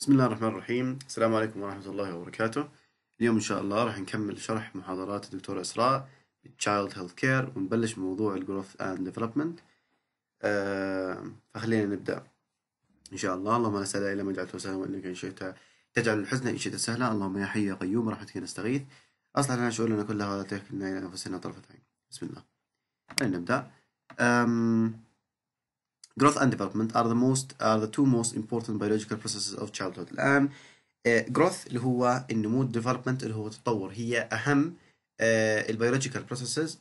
بسم الله الرحمن الرحيم السلام عليكم ورحمة الله وبركاته اليوم إن شاء الله راح نكمل شرح محاضرات الدكتورة إسراء Child Health Care ونبلش بموضوع Growth and Development آه فخلينا نبدأ إن شاء الله اللهم لا سهل إلا ما جعلته سهلا وإنك إن شئت تجعل الحزن إن شئت سهلا اللهم يا حي يا قيوم برحمتك نستغيث أصلح لنا شؤوننا كلها ولا تكلنا إلى أنفسنا طرفة عين بسم الله خلينا نبدأ أم growth and development are the most are the two most important biological processes of childhood الآن آه، growth اللي هو النمو development اللي هو التطور هي أهم البيولوجيكال بروسيسز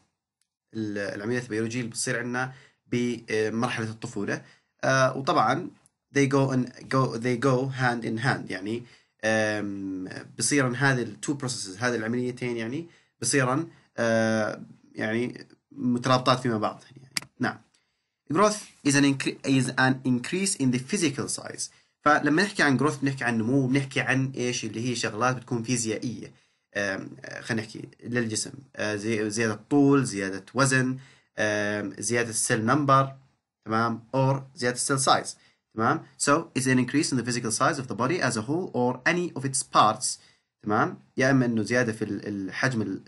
العمليات البيولوجية اللي بتصير عندنا بمرحلة آه، الطفولة آه، وطبعا they go and go they go hand in hand يعني بصيرن هذه التو بروسيسز هذه العمليتين يعني بصيرن يعني مترابطات فيما بعض يعني growth is an, is an increase in the physical size فلما نحكي عن growth بنحكي عن نمو بنحكي عن ايش اللي هي شغلات بتكون فيزيائيه آه، خلينا نحكي للجسم آه، زياده طول زياده وزن زياده السيل نمبر تمام or زياده السيل سايز تمام so is an increase in the physical size of the body as a whole or any of its parts تمام يا اما انه زياده في الحجم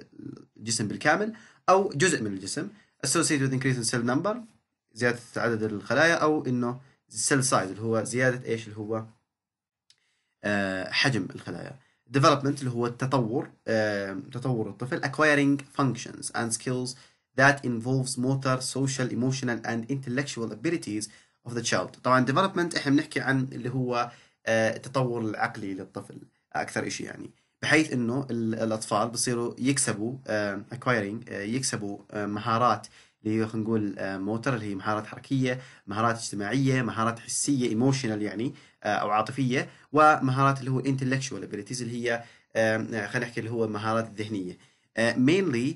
الجسم بالكامل او جزء من الجسم associated with increase in cell number زياده عدد الخلايا او انه السيل سايز اللي هو زياده ايش اللي هو آه، حجم الخلايا development اللي هو التطور آه، تطور الطفل acquiring functions and skills that involves motor social emotional and intellectual abilities of the child طبعا development احنا بنحكي عن اللي هو آه، التطور العقلي للطفل اكثر شيء يعني بحيث انه الاطفال بصيروا يكسبوا acquiring يكسبوا مهارات اللي هي خلينا نقول آه، موتر اللي هي مهارات حركيه، مهارات اجتماعيه، مهارات حسيه ايموشنال يعني آه، او عاطفيه، ومهارات اللي هو intellectual abilities اللي هي آه، خلينا نحكي اللي هو المهارات الذهنيه. mainly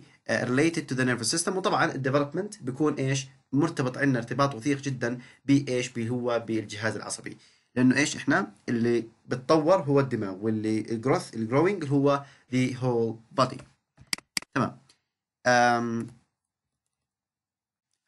related to the nervous system وطبعا الديفلوبمنت بيكون ايش؟ مرتبط عندنا ارتباط وثيق جدا بايش؟ هو بالجهاز العصبي. لانه ايش احنا اللي بتطور هو الدماغ واللي الجروث الجروينج هو the whole body تمام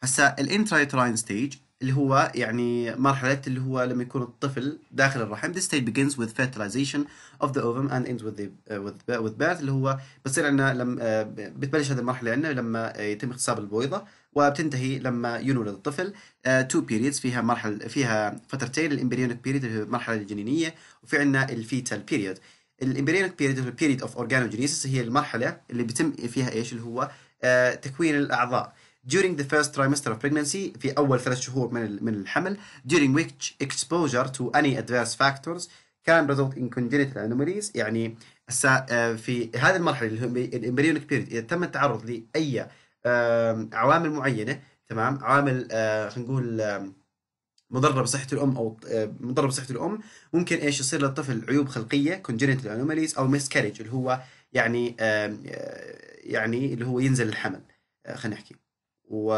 هسا الانترايتراين ستيج اللي هو يعني مرحلة اللي هو لما يكون الطفل داخل الرحم this stage begins with fertilization of the ovum and ends with the uh, with uh, birth اللي هو بتصير عندنا لما uh, بتبلش هذه المرحلة عندنا لما uh, يتم اغتصاب البويضة وبتنتهي لما ينولد الطفل uh, two periods فيها مرحلة فيها فترتين الامبريونيك بيريد اللي هي المرحلة الجنينية وفي عندنا الفيتال بيريد الامبريونيك بيريد اللي هو period of organogenesis هي المرحلة اللي بيتم فيها ايش اللي هو uh, تكوين الأعضاء during the first trimester of pregnancy في أول ثلاث شهور من من الحمل during which exposure to any adverse factors can result in congenital anomalies يعني آه، في هذه المرحلة اللي الامبريونيك بيريد إذا تم التعرض لأي عوامل معينة تمام عوامل آه، خلينا نقول مضره بصحه الام او آه، مضره بصحه الام ممكن ايش يصير للطفل عيوب خلقيه congenital anomalies او miscarriage اللي هو يعني يعني اللي هو ينزل الحمل خلينا نحكي و...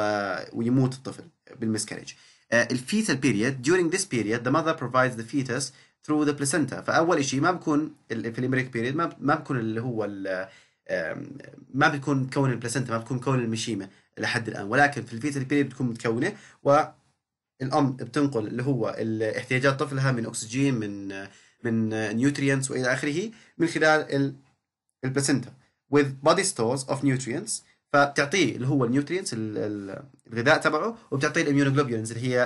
ويموت الطفل بالمسكريج الفيتال آه، بيريد during this period the mother provides the fetus through the placenta فاول شيء ما بكون في الامريك بيريد ما ما بكون اللي هو ال... ما بيكون مكون البلاسنتا ما بيكون كون المشيمه لحد الان ولكن في الفيتال بيريد بتكون متكونه والام بتنقل اللي هو احتياجات طفلها من اكسجين من من نيوترينتس والى اخره من خلال البلاسنتا with body stores of nutrients فبتعطيه اللي هو النيوترينتس الغذاء تبعه وبتعطيه الاميونوجلوبينز اللي هي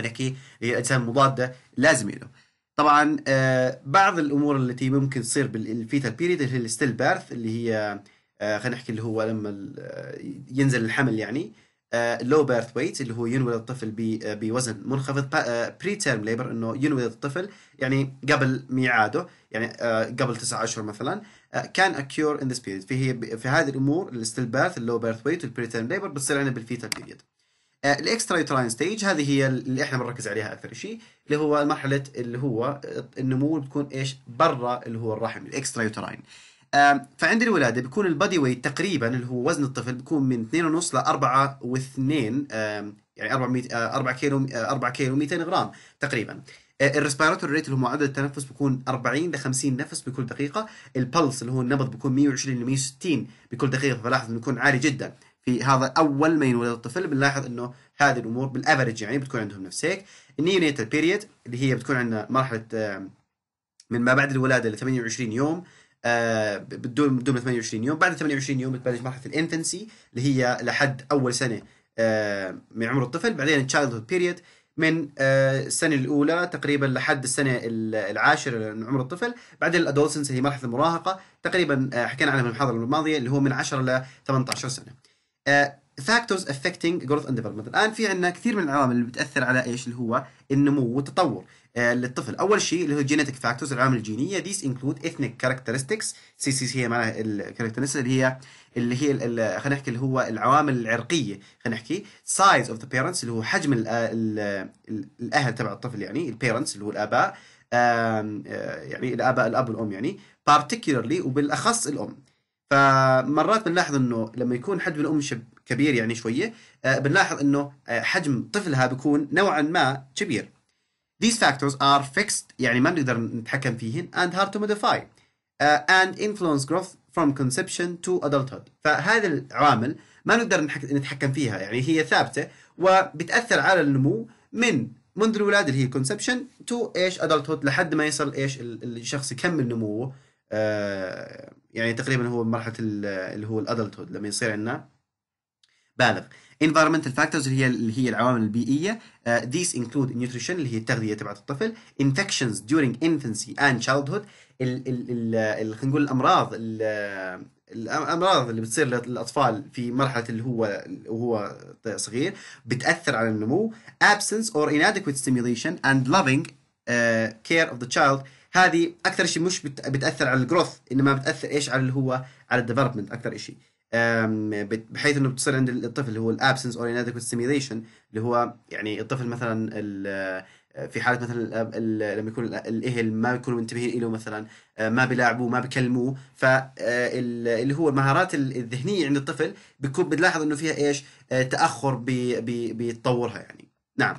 نحكي إيه، هي الاجسام المضاده لازم له طبعا آه، بعض الامور التي ممكن تصير بالفيتال بيريد اللي هي الستيل بيرث اللي هي آه، خلينا نحكي اللي هو لما آه، ينزل الحمل يعني لو بيرث ويت اللي هو ينولد الطفل بوزن منخفض بري تيرم ليبر انه ينولد الطفل يعني قبل ميعاده يعني قبل تسعة اشهر مثلا كان uh, occur in this period هي في هذه الامور الستيل اللو بيرث ويت والبريتيرم ليبر بتصير عندنا بالفيتال بيريد الاكسترا يوتراين ستيج هذه هي اللي احنا بنركز عليها اكثر شيء اللي هو مرحله اللي هو uh، النمو بتكون ايش برا اللي هو الرحم الاكسترا يوتراين فعند الولاده بيكون البادي ويت تقريبا اللي هو وزن الطفل بيكون من 2.5 ل 4 um، يعني 400 4 uh، كيلو 4 كيلو 200 غرام تقريبا آه، الريسبيراتور ريت اللي هو معدل التنفس بيكون 40 ل 50 نفس بكل دقيقه البلس اللي هو النبض بيكون 120 ل 160 بكل دقيقه فلاحظ انه يكون عالي جدا في هذا اول ما ينولد الطفل بنلاحظ انه هذه الامور بالافرج يعني بتكون عندهم نفس هيك النيونيتال بيريد اللي هي بتكون عندنا مرحله آه، من ما بعد الولاده ل 28 يوم آه بدون بدون 28 يوم بعد 28 يوم بتبلش مرحله الانفنسي اللي هي لحد اول سنه آه، من عمر الطفل بعدين هود بيريد من آه، السنه الاولى تقريبا لحد السنه العاشره من عمر الطفل بعدين الادولسنس هي مرحله المراهقه تقريبا آه، حكينا عنها في المحاضره الماضيه اللي هو من 10 ل 18 سنه فاكتورز افكتنج جروث اند ديفلوبمنت الان في عندنا كثير من العوامل اللي بتاثر على ايش اللي هو النمو والتطور آه، للطفل اول شيء اللي هو جينيتك فاكتورز العوامل الجينيه ذيس انكلود اثنيك كاركترستكس سي سي هي معناها الكاركترستكس اللي هي اللي هي خلينا نحكي اللي هو العوامل العرقيه خلينا نحكي سايز اوف ذا بيرنتس اللي هو حجم الـ الـ الـ الاهل تبع الطفل يعني البيرنتس اللي هو الاباء آه، يعني الاباء الاب والام يعني بارتيكولرلي وبالاخص الام فمرات بنلاحظ انه لما يكون حجم الام كبير يعني شويه آه، بنلاحظ انه آه، حجم طفلها بيكون نوعا ما كبير These factors are fixed يعني ما بنقدر نتحكم فيهن and hard to modify uh, and influence growth from conception to adulthood فهذا العوامل ما نقدر نتحكم فيها يعني هي ثابته وبتاثر على النمو من منذ الولاده اللي هي conception to ايش adulthood لحد ما يصل ايش الشخص يكمل نموه آه يعني تقريبا هو مرحله اللي هو الادلتهود لما يصير عندنا بالغ environmental factors اللي هي اللي هي العوامل البيئيه uh, these include nutrition اللي هي التغذيه تبعت الطفل infections during infancy and childhood ال ال خلينا نقول الامراض الامراض اللي بتصير للاطفال في مرحله اللي هو وهو صغير بتاثر على النمو absence or inadequate stimulation and loving uh, care of the child هذه اكثر شيء مش بتاثر على الجروث انما بتاثر ايش على اللي هو على الديفلوبمنت اكثر شيء um, بحيث انه بتصير عند الطفل اللي هو الابسنس اور inadequate stimulation اللي هو يعني الطفل مثلا في حاله مثلا الاب لما يكون الاهل ما يكونوا منتبهين له مثلا آه، ما بيلاعبوه ما بيكلموه فاللي آه، هو المهارات الذهنيه عند الطفل بتكون انه فيها ايش آه، تاخر بتطورها يعني نعم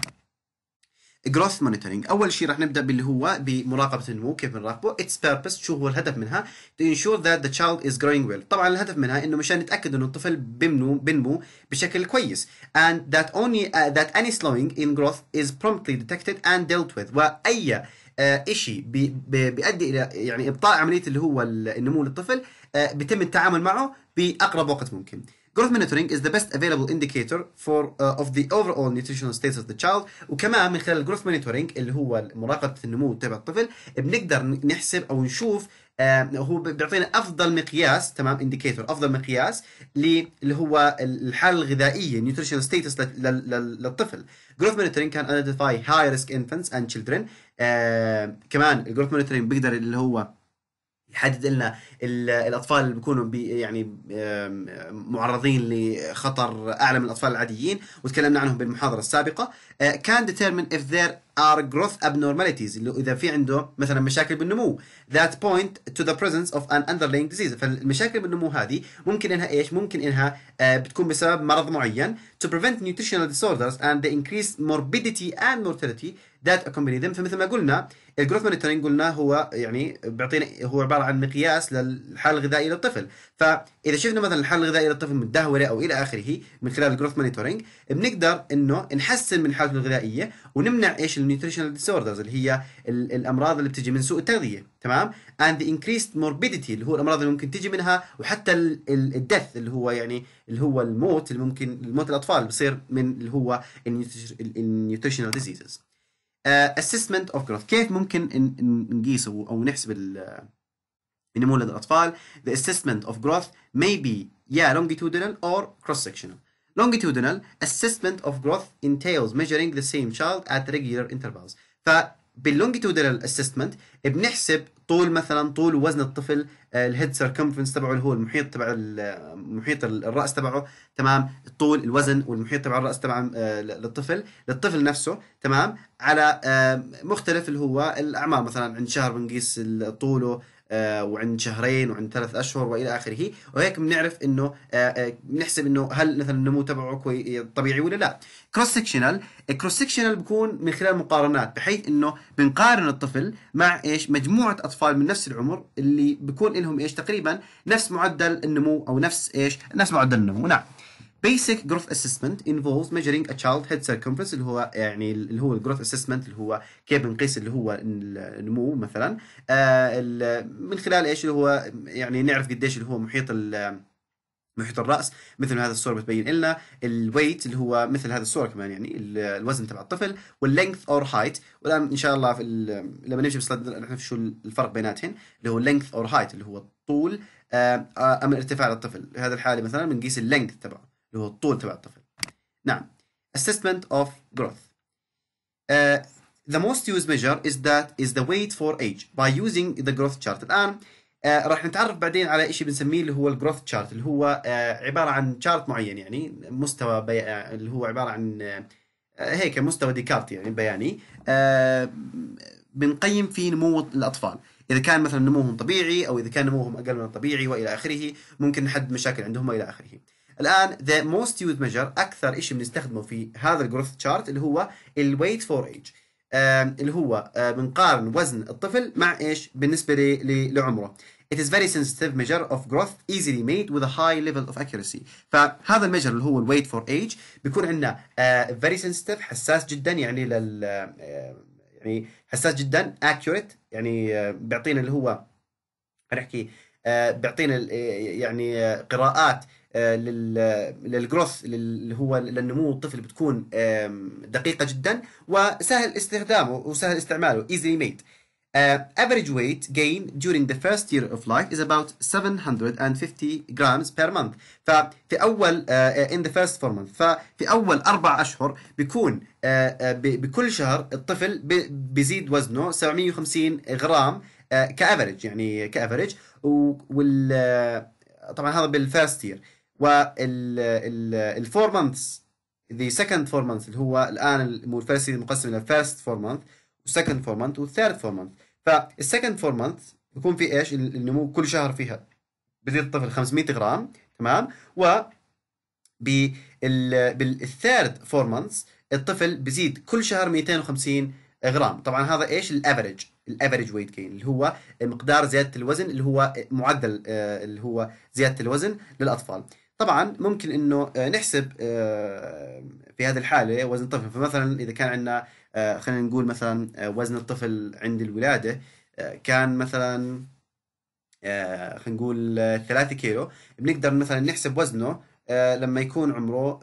جروث مونيتورنج اول شيء راح نبدا باللي هو بمراقبه النمو كيف بنراقبه اتس بيربس شو هو الهدف منها تو انشور ذات ذا تشايلد از جروينج ويل طبعا الهدف منها انه مشان نتاكد انه الطفل بنمو بنمو بشكل كويس and that only ذات uh, that any slowing in growth is promptly detected and dealt with واي uh, شيء بيؤدي الى يعني ابطاء عمليه اللي هو النمو للطفل uh, بيتم التعامل معه باقرب وقت ممكن Growth monitoring is the best available indicator for uh, of the overall nutritional status of the child وكمان من خلال الجروث مونيتورنج اللي هو مراقبه النمو تبع الطفل بنقدر نحسب او نشوف آه هو بيعطينا افضل مقياس تمام indicator افضل مقياس اللي هو الحاله الغذائيه nutritional status للطفل growth monitoring can identify high risk infants and children آه كمان الجروث مونيتورنج بيقدر اللي هو يحدد لنا الاطفال اللي بيكونوا بي يعني معرضين لخطر اعلى من الاطفال العاديين وتكلمنا عنهم بالمحاضره السابقه كان ديتيرمن اف ذير ار جروث ابنورماليتيز اللي اذا في عنده مثلا مشاكل بالنمو ذات بوينت تو ذا بريزنس اوف ان underlying ديزيز فالمشاكل بالنمو هذه ممكن انها ايش ممكن انها آه، بتكون بسبب مرض معين تو بريفنت نيوتريشنال ديسوردرز اند the increased morbidity اند mortality ذات اكومباني ذم فمثل ما قلنا الجروث مونيتورنج قلنا هو يعني بيعطينا هو عباره عن مقياس للحاله الغذائيه للطفل فاذا شفنا مثلا الحاله الغذائيه للطفل متدهوره او الى اخره من خلال الجروث مونيتورنج بنقدر انه نحسن من حالته الغذائيه ونمنع ايش النيوتريشنال ديسوردرز اللي هي الامراض اللي بتجي من سوء التغذيه تمام اند انكريست موربيديتي اللي هو الامراض اللي ممكن تجي منها وحتى الدث اللي هو يعني اللي هو الموت اللي ممكن الموت الاطفال بصير من اللي هو النيوتريشنال ديزيزز اسسمنت اوف جروث كيف ممكن نقيسه او نحسب النمو لدى الاطفال the assessment of growth may be yeah longitudinal or cross sectional longitudinal assessment of growth entails measuring the same child at regular intervals فبالlongitudinal assessment بنحسب طول مثلا طول وزن الطفل آه، الهيد سيركمفرنس تبعه اللي هو المحيط تبع آه، محيط الراس تبعه تمام الطول الوزن والمحيط تبع الراس تبع آه، للطفل للطفل نفسه تمام على مختلف اللي هو الاعمار مثلا عند شهر بنقيس طوله وعند شهرين وعند ثلاث اشهر والى اخره وهيك بنعرف انه بنحسب انه هل مثلا النمو تبعه طبيعي ولا لا كروس سكشنال الكروس سكشنال بكون من خلال مقارنات بحيث انه بنقارن الطفل مع ايش مجموعه اطفال من نفس العمر اللي بكون لهم ايش تقريبا نفس معدل النمو او نفس ايش نفس معدل النمو نعم basic growth assessment involves measuring a child's head circumference اللي هو يعني اللي هو الجروث assessment اللي هو كيف بنقيس اللي هو النمو مثلا آه من خلال ايش اللي هو يعني نعرف قديش اللي هو محيط محيط الراس مثل ما هذا الصوره بتبين لنا الويت اللي هو مثل هذا الصوره كمان يعني الوزن تبع الطفل واللينث اور هايت والان ان شاء الله في لما نمشي بالسلايد نعرف شو الفرق بيناتهم اللي هو لينث اور هايت اللي هو الطول آه، آه، ام الارتفاع للطفل في هذه الحاله مثلا بنقيس اللينث تبعه اللي هو الطول تبع الطفل نعم assessment of growth uh, the most used measure is that is the weight for age by using the growth chart الان آه، راح نتعرف بعدين على شيء بنسميه اللي هو الجروث تشارت آه، يعني آه، اللي هو عباره عن تشارت معين يعني مستوى بي... اللي هو عباره عن هيك مستوى ديكارت يعني بياني بنقيم فيه نمو الاطفال اذا كان مثلا نموهم طبيعي او اذا كان نموهم اقل من الطبيعي والى اخره ممكن نحدد مشاكل عندهم والى اخره الان ذا موست يوز ميجر اكثر شيء بنستخدمه في هذا الجروث تشارت اللي هو الويت فور ايج اللي هو بنقارن وزن الطفل مع ايش بالنسبه لعمره It is very sensitive measure of growth easily made with a high level of accuracy. فهذا الميجر اللي هو الويت فور ايج بيكون عندنا فيري آه، سنسيتيف حساس جدا يعني لل آه، يعني حساس جدا اكيوريت يعني آه، بيعطينا اللي هو uh, بيعطينا يعني قراءات للجروث اللي هو للنمو الطفل بتكون دقيقه جدا وسهل استخدامه وسهل استعماله easily ميد Uh, average weight gain during the first year of life is about 750 grams per month ففي أول uh, uh, in the first four months ففي أول أربع أشهر بيكون uh, uh بكل شهر الطفل بيزيد وزنه 750 غرام uh, كأفرج يعني كأفريج وال طبعا هذا بالفيرست يير والفور مانثس ذا سكند فور مانث اللي هو الان الفيرست مقسم الى فيرست فور مانث وسكند فور مانث وثيرد فور مانث فالسكند فور مانث يكون في ايش النمو كل شهر فيها بزيد الطفل 500 غرام تمام و بالثيرد فور مانث الطفل بزيد كل شهر 250 غرام طبعا هذا ايش الافرج الافرج ويت جين اللي هو مقدار زياده الوزن اللي هو معدل آه، اللي هو زياده الوزن للاطفال طبعا ممكن انه آه، نحسب آه، في هذه الحاله وزن طفل فمثلا اذا كان عندنا آه، خلينا نقول مثلا آه، وزن الطفل عند الولاده آه، كان مثلا خلينا نقول 3 كيلو بنقدر مثلا نحسب وزنه لما يكون عمره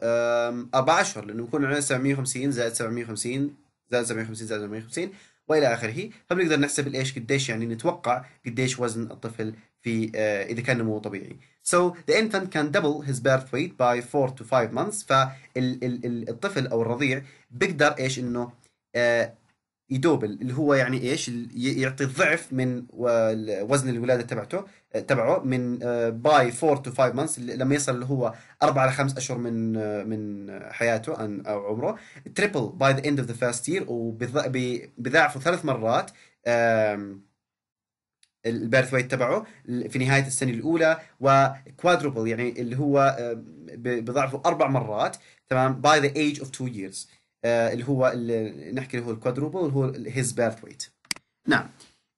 اربع اشهر لانه بيكون عمره 750 زائد 750 زائد 750 زائد 750 والى اخره فبنقدر نحسب الايش قديش يعني نتوقع قديش وزن الطفل في اذا كان نموه طبيعي So the infant can double his birth weight by 4 to 5 months فالطفل او الرضيع بيقدر ايش انه آه، يدوبل اللي هو يعني ايش يعطي الضعف من وزن الولاده تبعته آه، تبعه من باي 4 تو 5 مانثس لما يصل اللي هو 4 ل 5 اشهر من آه، من حياته او عمره تريبل باي ذا اند اوف ذا فيرست يير وبضعفه ثلاث مرات البيرث ويت تبعه في نهايه السنه الاولى وكوادروبل يعني اللي هو بضعفه اربع مرات تمام باي ذا ايج اوف 2 ييرز آه، اللي هو اللي نحكي اللي هو الكوادروبل اللي هو his birth weight نعم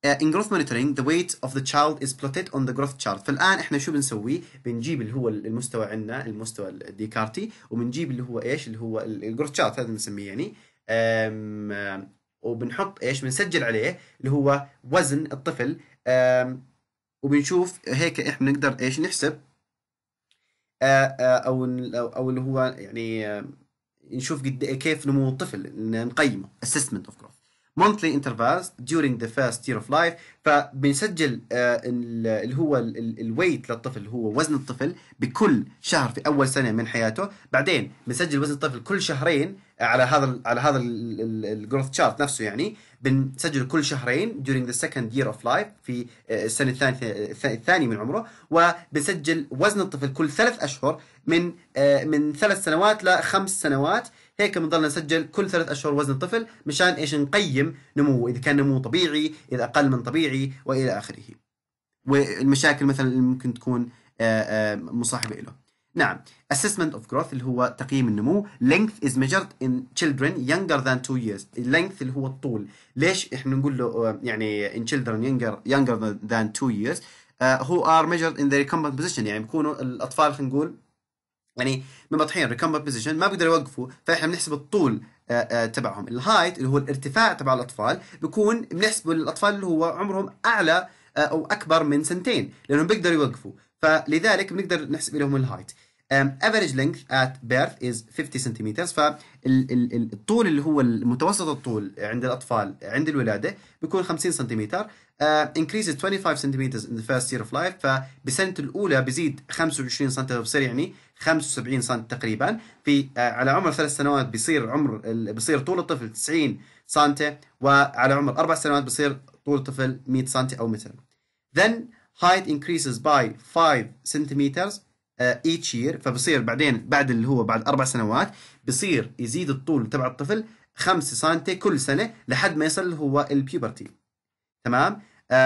آه، in growth monitoring the weight of the child is plotted on the growth chart فالان احنا شو بنسوي بنجيب اللي هو المستوى عندنا المستوى الديكارتي وبنجيب اللي هو ايش اللي هو الجروث chart هذا بنسميه يعني آه، وبنحط ايش بنسجل عليه اللي هو وزن الطفل وبنشوف هيك احنا نقدر ايش نحسب او او اللي هو يعني نشوف قد إيه كيف نمو الطفل نقيمه assessment of growth monthly intervals during the first year of life فبنسجل آه، اللي هو الويت للطفل اللي هو وزن الطفل بكل شهر في اول سنه من حياته بعدين بنسجل وزن الطفل كل شهرين آه، على هذا على هذا الجروث تشارت نفسه يعني بنسجل كل شهرين during the second year of life في آه، السنه الثانيه الثانيه من عمره وبنسجل وزن الطفل كل ثلاث اشهر من آه، من ثلاث سنوات لخمس سنوات هيك بنضلنا نسجل كل ثلاث اشهر وزن الطفل مشان ايش نقيم نموه اذا كان نموه طبيعي اذا اقل من طبيعي والى اخره والمشاكل مثلا اللي ممكن تكون آه، آه، مصاحبه له نعم assessment of growth اللي هو تقييم النمو length is measured in children younger than 2 years length اللي هو الطول ليش احنا نقول له يعني in children younger younger than 2 years uh, who are measured in the recumbent position يعني بيكونوا الاطفال خلينا نقول يعني بطحين ريكمبت بوزيشن ما بيقدروا يوقفوا فاحنا بنحسب الطول آه، آه، تبعهم الهايت اللي هو الارتفاع تبع الاطفال بيكون بنحسبه للاطفال اللي هو عمرهم اعلى آه، او اكبر من سنتين لانهم بيقدروا يوقفوا فلذلك بنقدر نحسب لهم الهايت افريج لينث ات بيرث از 50 سنتيمتر فالطول اللي هو المتوسط الطول عند الاطفال عند الولاده بيكون 50 سنتيمتر انكريز 25 سنتيمترز ان ذا فيرست يير اوف لايف فبسنه الاولى بزيد 25 سنتي بصير يعني 75 سم تقريبا في آه، على عمر ثلاث سنوات بيصير عمر بصير طول الطفل 90 سم وعلى عمر اربع سنوات بصير طول الطفل 100 سم او متر. Then height increases by 5 uh, آه، each year فبصير بعدين بعد اللي هو بعد اربع سنوات بصير يزيد الطول تبع الطفل 5 سم كل سنه لحد ما يصل هو البيبرتي. تمام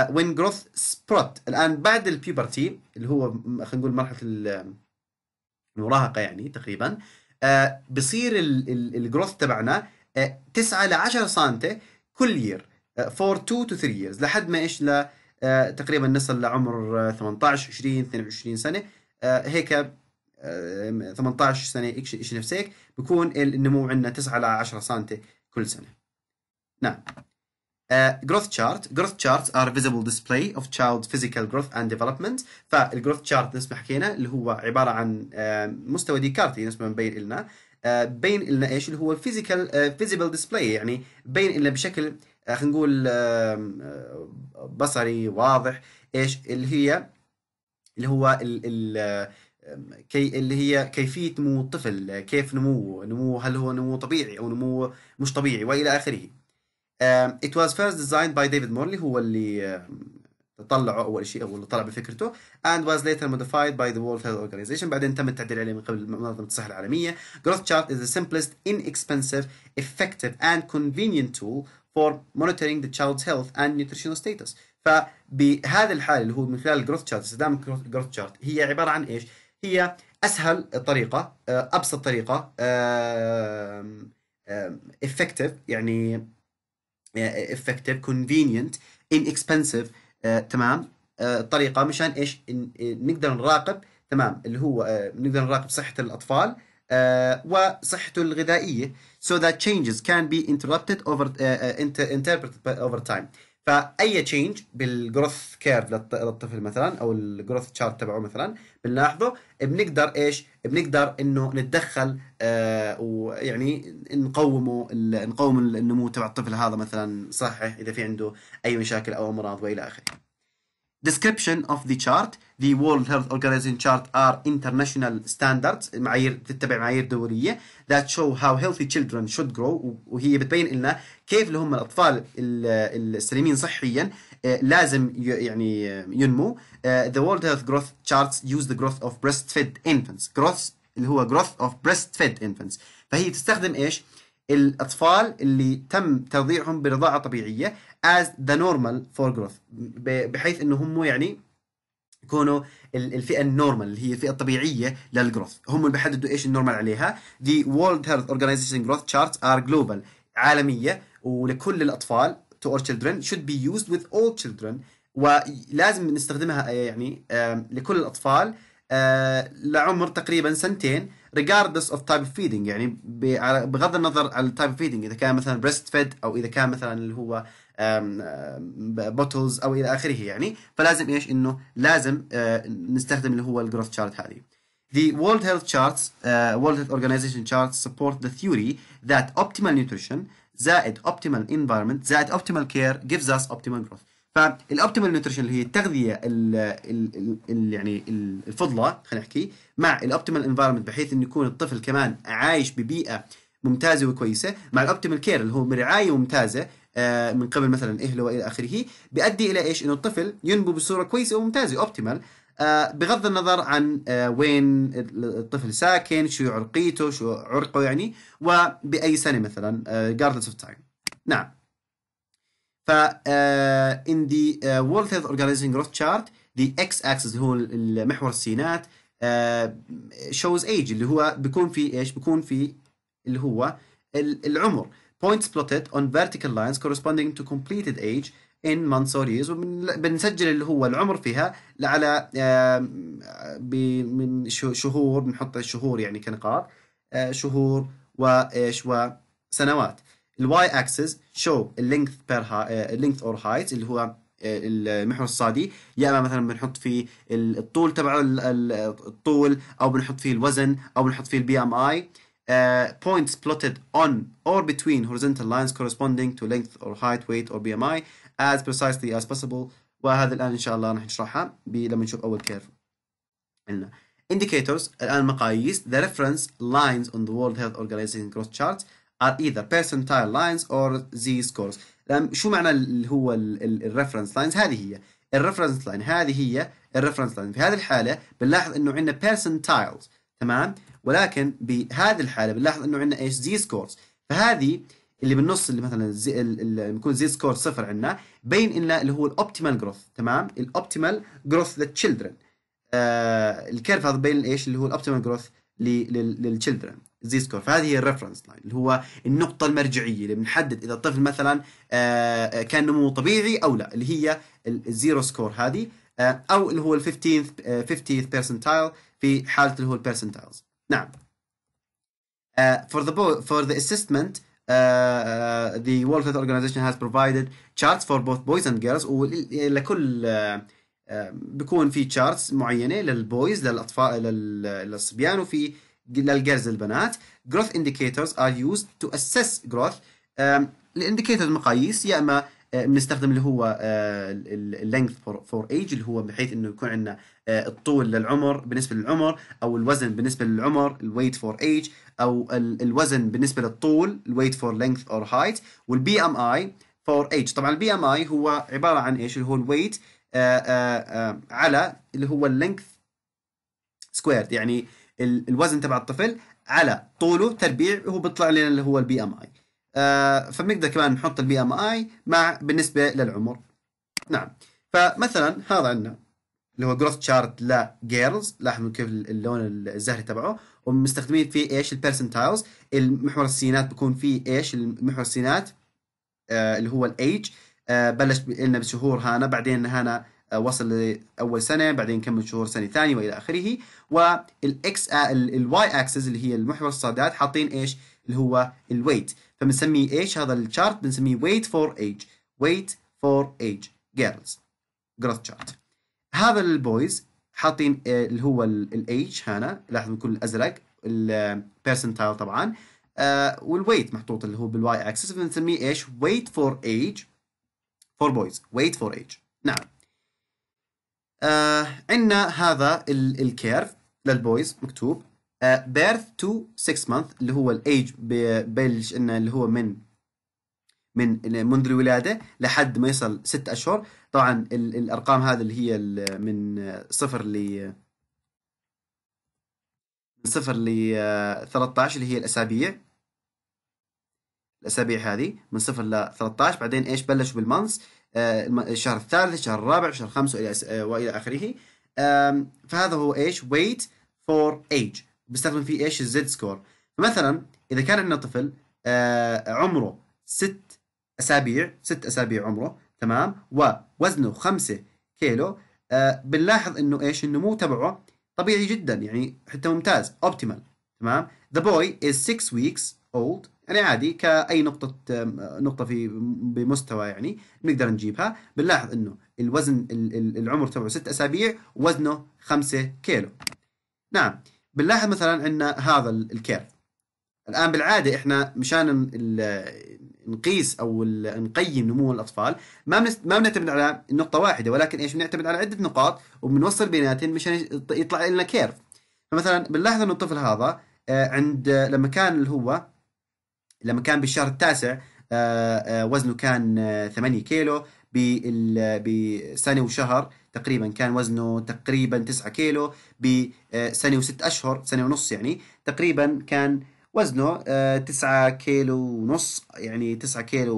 وين جروث سبروت الان بعد البيبرتي اللي هو خلينا نقول مرحله المراهقه يعني تقريبا آه بصير الجروث تبعنا 9 ل 10 سم كل يير فور 2 تو 3 ييرز لحد ما ايش ل آه تقريبا نصل لعمر 18 20 22 سنه آه هيك 18 آه، سنه شيء نفس هيك بكون النمو عندنا 9 ل 10 سم كل سنه نعم آه، growth chart growth charts are visible display of child physical growth and development فالجروث chart نفس ما حكينا اللي هو عباره عن uh, مستوى ديكارتي نفس ما مبين لنا uh, بين لنا آه، ايش اللي هو physical visible display يعني بين لنا بشكل خلينا نقول بصري واضح ايش اللي هي اللي هو ال ال كي اللي هي كيفيه نمو الطفل كيف نموه نموه هل هو نمو طبيعي او نمو مش طبيعي والى اخره it was first designed by David Morley هو اللي طلعه اول شيء او اللي طلع بفكرته and was later modified by the World Health Organization بعدين تم التعديل عليه من قبل منظمه الصحه العالميه growth chart is the simplest inexpensive effective and convenient tool for monitoring the child's health and nutritional status فبهذا الحال اللي هو من خلال growth chart استخدام growth chart هي عباره عن ايش؟ هي اسهل طريقه ابسط طريقه effective يعني effective convenient inexpensive uh, تمام uh, طريقه مشان ايش إن, إن نقدر نراقب تمام اللي هو uh, نقدر نراقب صحه الاطفال uh, وصحته الغذائيه so that changes can be interrupted over uh, uh, interpreted over time فاي تشينج بالجروث كيرف للطفل مثلا او الجروث تشارت تبعه مثلا بنلاحظه بنقدر ايش؟ بنقدر انه نتدخل آه ويعني نقومه نقوم النمو تبع الطفل هذا مثلا صحح اذا في عنده اي مشاكل او امراض والى اخره. description of the chart the World Health Organization chart are international standards معايير تتبع معايير دولية that show how healthy children should grow وهي بتبين لنا كيف اللي هم الأطفال السليمين صحيا لازم يعني ينمو the World Health Growth Charts use the growth of breastfed infants growth اللي هو growth of breastfed infants فهي تستخدم إيش الأطفال اللي تم ترضيعهم برضاعة طبيعية as the normal for growth بحيث انه هم يعني يكونوا الفئه النورمال اللي هي الفئه الطبيعيه للجروث هم اللي بيحددوا ايش النورمال عليها دي World Health Organization Growth Charts are global عالميه ولكل الاطفال to all children should be used with all children ولازم نستخدمها آه، يعني لكل الاطفال آه، لعمر تقريبا سنتين regardless of type of feeding يعني بغض النظر عن type of feeding اذا كان مثلا breast fed او اذا كان مثلا اللي هو بوتلز او الى اخره يعني فلازم ايش انه لازم نستخدم اللي هو الجروث شارت هذه The World Health Charts, uh, World Health Organization charts support the theory that optimal nutrition زائد optimal environment زائد optimal care gives us optimal growth. optimal nutrition اللي هي التغذيه ال ال ال يعني الفضله خلينا نحكي مع optimal environment بحيث انه يكون الطفل كمان عايش ببيئه ممتازه وكويسه مع optimal care اللي هو رعايه ممتازه آه، من قبل مثلا اهله والى اخره بيؤدي الى ايش انه الطفل ينمو بصوره كويسه وممتازه اوبتيمال آه، بغض النظر عن آه، وين الطفل ساكن شو عرقيته شو عرقه يعني وباي سنه مثلا regardless of time نعم ف in the World Health Organization Growth Chart the x-axis اللي هو المحور السينات شوز ايج اللي هو بيكون في ايش بيكون في اللي هو العمر points plotted on vertical lines corresponding to completed age in months or years وبنسجل اللي هو العمر فيها على من شهور بنحط الشهور يعني كنقاط آه، شهور وايش وسنوات الواي اكسس شو اللينث بير اللينث اور هايت اللي هو آه، المحور الصادي يا اما مثلا بنحط فيه الطول تبعه الطول او بنحط فيه الوزن او بنحط فيه البي ام اي uh, points plotted on or between horizontal lines corresponding to length or height, weight or BMI as precisely as possible وهذا الآن إن شاء الله راح نشرحها لما نشوف أول كيرف عندنا Indicators الآن مقاييس the reference lines on the World Health Organization cross charts are either percentile lines or z scores شو معنى اللي هو reference lines? هذه هي reference line. هذه هي reference line. في هذه الحالة بنلاحظ انه عندنا percentiles تمام ولكن بهذه الحاله بنلاحظ انه عندنا ايش زي سكورز فهذه اللي بالنص اللي مثلا زي اللي بيكون زي سكور صفر عندنا بين لنا اللي هو الاوبتيمال جروث تمام الاوبتيمال جروث للتشلدرن آه الكيرف هذا بين ايش اللي هو الاوبتيمال جروث للتشلدرن زي سكور فهذه هي الريفرنس لاين اللي هو النقطه المرجعيه اللي بنحدد اذا الطفل مثلا آه كان نموه طبيعي او لا اللي هي الزيرو سكور هذه او اللي هو ال 15th 50th percentile في حاله اللي هو percentiles نعم for the for the assessment Uh, the World Health Organization has provided charts for both boys and girls ولكل uh, uh, بيكون في charts معينة للبويز للأطفال للصبيان وفي للجيرز البنات growth indicators are used to assess growth um, الانديكيتورز مقاييس يا اما آه، بنستخدم اللي هو اللينث فور ايج اللي هو بحيث انه يكون عندنا آه، الطول للعمر بالنسبه للعمر او الوزن بالنسبه للعمر الويت فور ايج او الوزن بالنسبه للطول الويت فور لينث اور هايت والبي ام اي فور ايج طبعا البي ام اي هو عباره عن ايش اللي هو الويت آه، على اللي هو اللينث سكويرد يعني الوزن تبع الطفل على طوله تربيع هو بيطلع لنا اللي هو البي ام اي آه، فبنقدر كمان نحط البي ام اي مع بالنسبه للعمر نعم فمثلا هذا عندنا اللي هو جروث شارت لجيرلز لاحظوا كيف اللون الزهري تبعه ومستخدمين فيه ايش البيرسنتايلز المحور السينات بيكون فيه ايش المحور السينات آه، اللي هو الايج آه، بلش لنا بشهور هانا بعدين هانا وصل لاول سنه بعدين كمل شهور سنه ثانيه والى اخره والاكس الواي اكسس اللي هي المحور الصادات حاطين ايش اللي هو الويت فبنسميه ايش هذا الشارت بنسميه wait for age wait for age girls growth chart هذا البويز حاطين اللي هو الايج هنا لاحظوا كل الازرق البيرسنتايل طبعا آه، والويت محطوط اللي هو بالواي اكسس بنسميه ايش؟ ويت فور ايج فور بويز ويت فور ايج نعم آه، عندنا هذا الكيرف للبويز مكتوب بيرث تو 6 مانث اللي هو الايج ببلش انه اللي هو من من منذ الولاده لحد ما يصل 6 اشهر طبعا الارقام هذه اللي هي من صفر ل من صفر ل 13 آه، اللي هي الاسابيع الاسابيع هذه من صفر ل 13 بعدين ايش بلشوا بالمانس آه، الشهر الثالث الشهر الرابع الشهر الخامس والى آه، والى اخره فهذا هو ايش ويت فور ايج بيستخدم فيه ايش الزد سكور فمثلا اذا كان عندنا طفل آه عمره ست اسابيع ست اسابيع عمره تمام ووزنه 5 كيلو آه بنلاحظ انه ايش النمو تبعه طبيعي جدا يعني حتى ممتاز اوبتيمال تمام ذا بوي از 6 ويكس اولد يعني عادي كاي نقطه آه، نقطه في بمستوى يعني نقدر نجيبها بنلاحظ انه الوزن العمر تبعه ست اسابيع وزنه 5 كيلو نعم بنلاحظ مثلا عندنا هذا الكيرف الان بالعاده احنا مشان نقيس او نقيم نمو الاطفال ما ما بنعتمد على نقطه واحده ولكن ايش بنعتمد على عده نقاط وبنوصل بيناتهم مشان يطلع لنا كيرف فمثلا بنلاحظ انه الطفل هذا آه، عند لما كان اللي هو لما كان بالشهر التاسع آه، آه، وزنه كان 8 كيلو بسنه وشهر تقريبا كان وزنه تقريبا 9 كيلو بسنة آه، وست أشهر سنة ونص يعني تقريبا كان وزنه 9 آه، كيلو ونص يعني 9 كيلو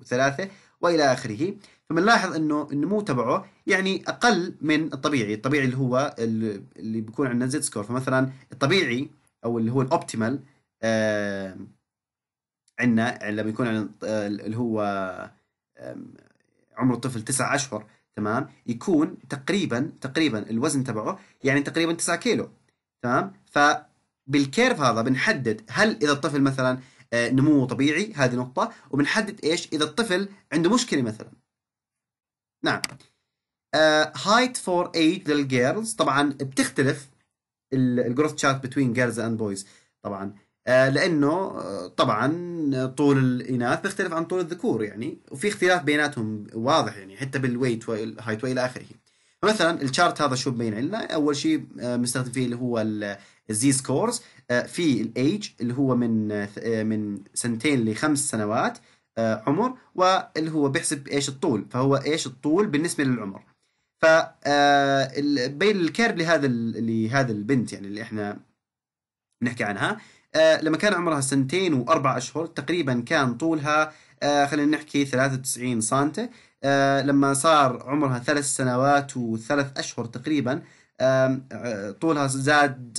وثلاثة وإلى آخره فبنلاحظ انه النمو تبعه يعني اقل من الطبيعي، الطبيعي اللي هو اللي بيكون عندنا زيت سكور، فمثلا الطبيعي او اللي هو الاوبتيمال آه، عندنا لما يكون اللي هو عمر الطفل تسع اشهر تمام يكون تقريبا تقريبا الوزن تبعه يعني تقريبا 9 كيلو تمام فبالكيرف هذا بنحدد هل اذا الطفل مثلا آه، نموه طبيعي هذه نقطة وبنحدد ايش اذا الطفل عنده مشكلة مثلا نعم هايت فور ايج للجيرلز طبعا بتختلف الجروث تشارت بتوين جيرلز اند بويز طبعا آه، لانه آه، طبعا طول الاناث بيختلف عن طول الذكور يعني وفي اختلاف بيناتهم واضح يعني حتى بالويت والهايت والى اخره فمثلا الشارت هذا شو مبين لنا اول شيء بنستخدم آه، فيه اللي هو الزي سكورز في الايج اللي هو من من سنتين لخمس سنوات عمر واللي هو بيحسب ايش الطول فهو ايش الطول بالنسبه للعمر ف بين الكيرب لهذا لهذا البنت يعني اللي احنا نحكي عنها آه، لما كان عمرها سنتين وأربع أشهر تقريبا كان طولها آه، خلينا نحكي 93 سنتي آه، لما صار عمرها ثلاث سنوات وثلاث أشهر تقريبا طولها زاد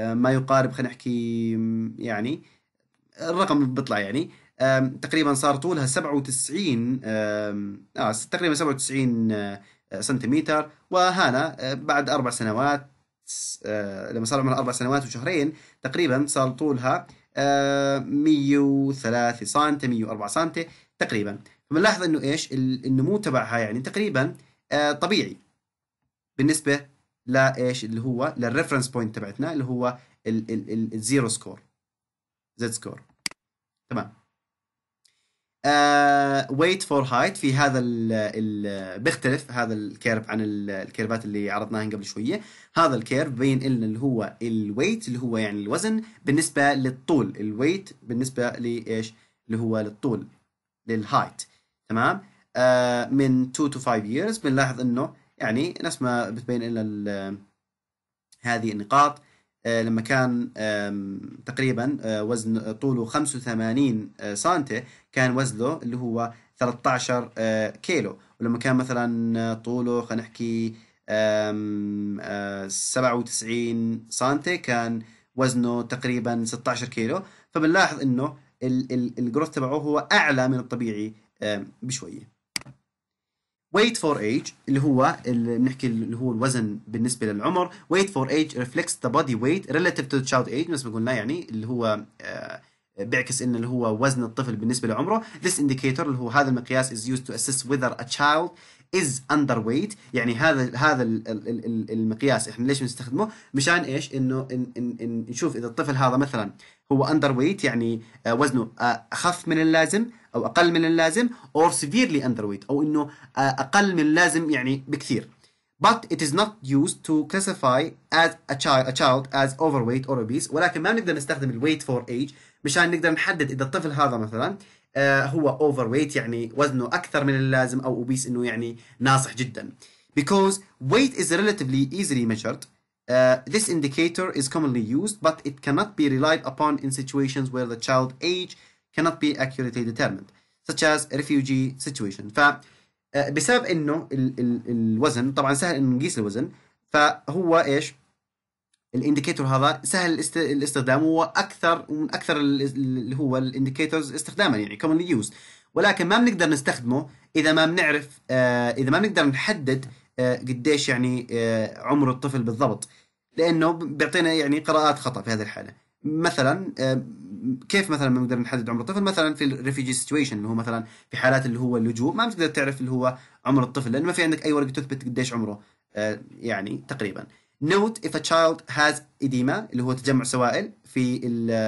ما يقارب خلينا نحكي يعني الرقم بيطلع يعني تقريبا صار طولها 97 اه تقريبا 97 سنتيمتر وهانا بعد اربع سنوات آه، لما صار عمرها اربع سنوات وشهرين تقريبا صار طولها 103 سم 104 سم تقريبا فبنلاحظ انه ايش النمو تبعها يعني تقريبا آه، طبيعي بالنسبه لايش اللي هو للريفرنس بوينت تبعتنا اللي هو الزيرو سكور زد سكور تمام ويت فور هايت في هذا الـ الـ بيختلف هذا الكيرف عن الكيرفات اللي عرضناها قبل شويه هذا الكيرف بين لنا اللي هو الويت اللي هو يعني الوزن بالنسبه للطول الويت بالنسبه لايش اللي هو للطول للهايت تمام آه من 2 تو 5 years بنلاحظ انه يعني نفس ما بتبين لنا هذه النقاط آه، لما كان تقريبا آه، وزن طوله 85 آه، سنتي كان وزنه اللي هو 13 كيلو ولما كان مثلا طوله خلينا نحكي 97 سنتي كان وزنه تقريبا 16 كيلو فبنلاحظ انه الجروث تبعه هو اعلى من الطبيعي بشويه weight for age اللي هو اللي بنحكي اللي هو الوزن بالنسبه للعمر weight for age reflects the body weight relative to the child age مثل ما قلنا يعني اللي هو آه، بيعكس ان اللي هو وزن الطفل بالنسبه لعمره this indicator اللي هو هذا المقياس is used to assess whether a child از اندر ويت يعني هذا هذا المقياس احنا ليش بنستخدمه مشان ايش انه إن إن إن نشوف اذا الطفل هذا مثلا هو اندر ويت يعني آه، وزنه آه، اخف من اللازم او اقل من اللازم اور سيفيرلي اندر ويت او انه آه، اقل من اللازم يعني بكثير but it is not used to classify as a child, a child as overweight or obese ولكن ما بنقدر نستخدم الويت فور age مشان نقدر نحدد اذا الطفل هذا مثلا هو اوفر ويت يعني وزنه اكثر من اللازم او اوبيس انه يعني ناصح جدا because weight is relatively easily measured Uh, this indicator is commonly used, but it cannot be relied upon in situations where the child age cannot be accurately determined, such as refugee situation. ف بسبب انه ال ال الوزن طبعا سهل انه نقيس الوزن فهو ايش؟ الانديكيتور هذا سهل الاستخدام وهو اكثر من اكثر اللي هو الانديكيتورز استخداما يعني كومن يوز ولكن ما بنقدر نستخدمه اذا ما بنعرف آه، اذا ما بنقدر نحدد آه، قديش يعني آه، عمر الطفل بالضبط لانه بيعطينا يعني قراءات خطا في هذه الحاله مثلا كيف مثلا ما نقدر نحدد عمر الطفل مثلا في الريفيجي سيتويشن اللي هو مثلا في حالات اللي هو اللجوء ما بتقدر تعرف اللي هو عمر الطفل لانه ما في عندك اي ورقه تثبت قديش عمره يعني تقريبا note if a child has edema اللي هو تجمع سوائل في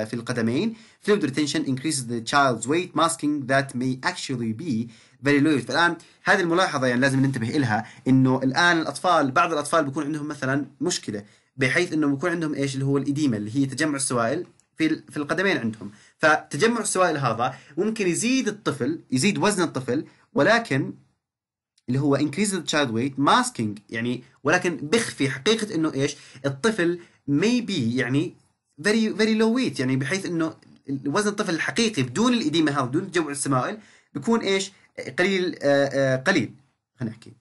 في القدمين fluid retention increases the child's weight masking that may actually be very فالان هذه الملاحظه يعني لازم ننتبه لها انه الان الاطفال بعض الاطفال بيكون عندهم مثلا مشكله بحيث انه بيكون عندهم ايش اللي هو الايديما اللي هي تجمع السوائل في في القدمين عندهم فتجمع السوائل هذا ممكن يزيد الطفل يزيد وزن الطفل ولكن اللي هو increase the child weight masking يعني ولكن بخفي حقيقة انه ايش الطفل maybe يعني very very low weight يعني بحيث انه وزن الطفل الحقيقي بدون الإديمة هذا بدون تجمع السمائل بيكون ايش قليل آآ آه، آآ آه، قليل خلينا نحكي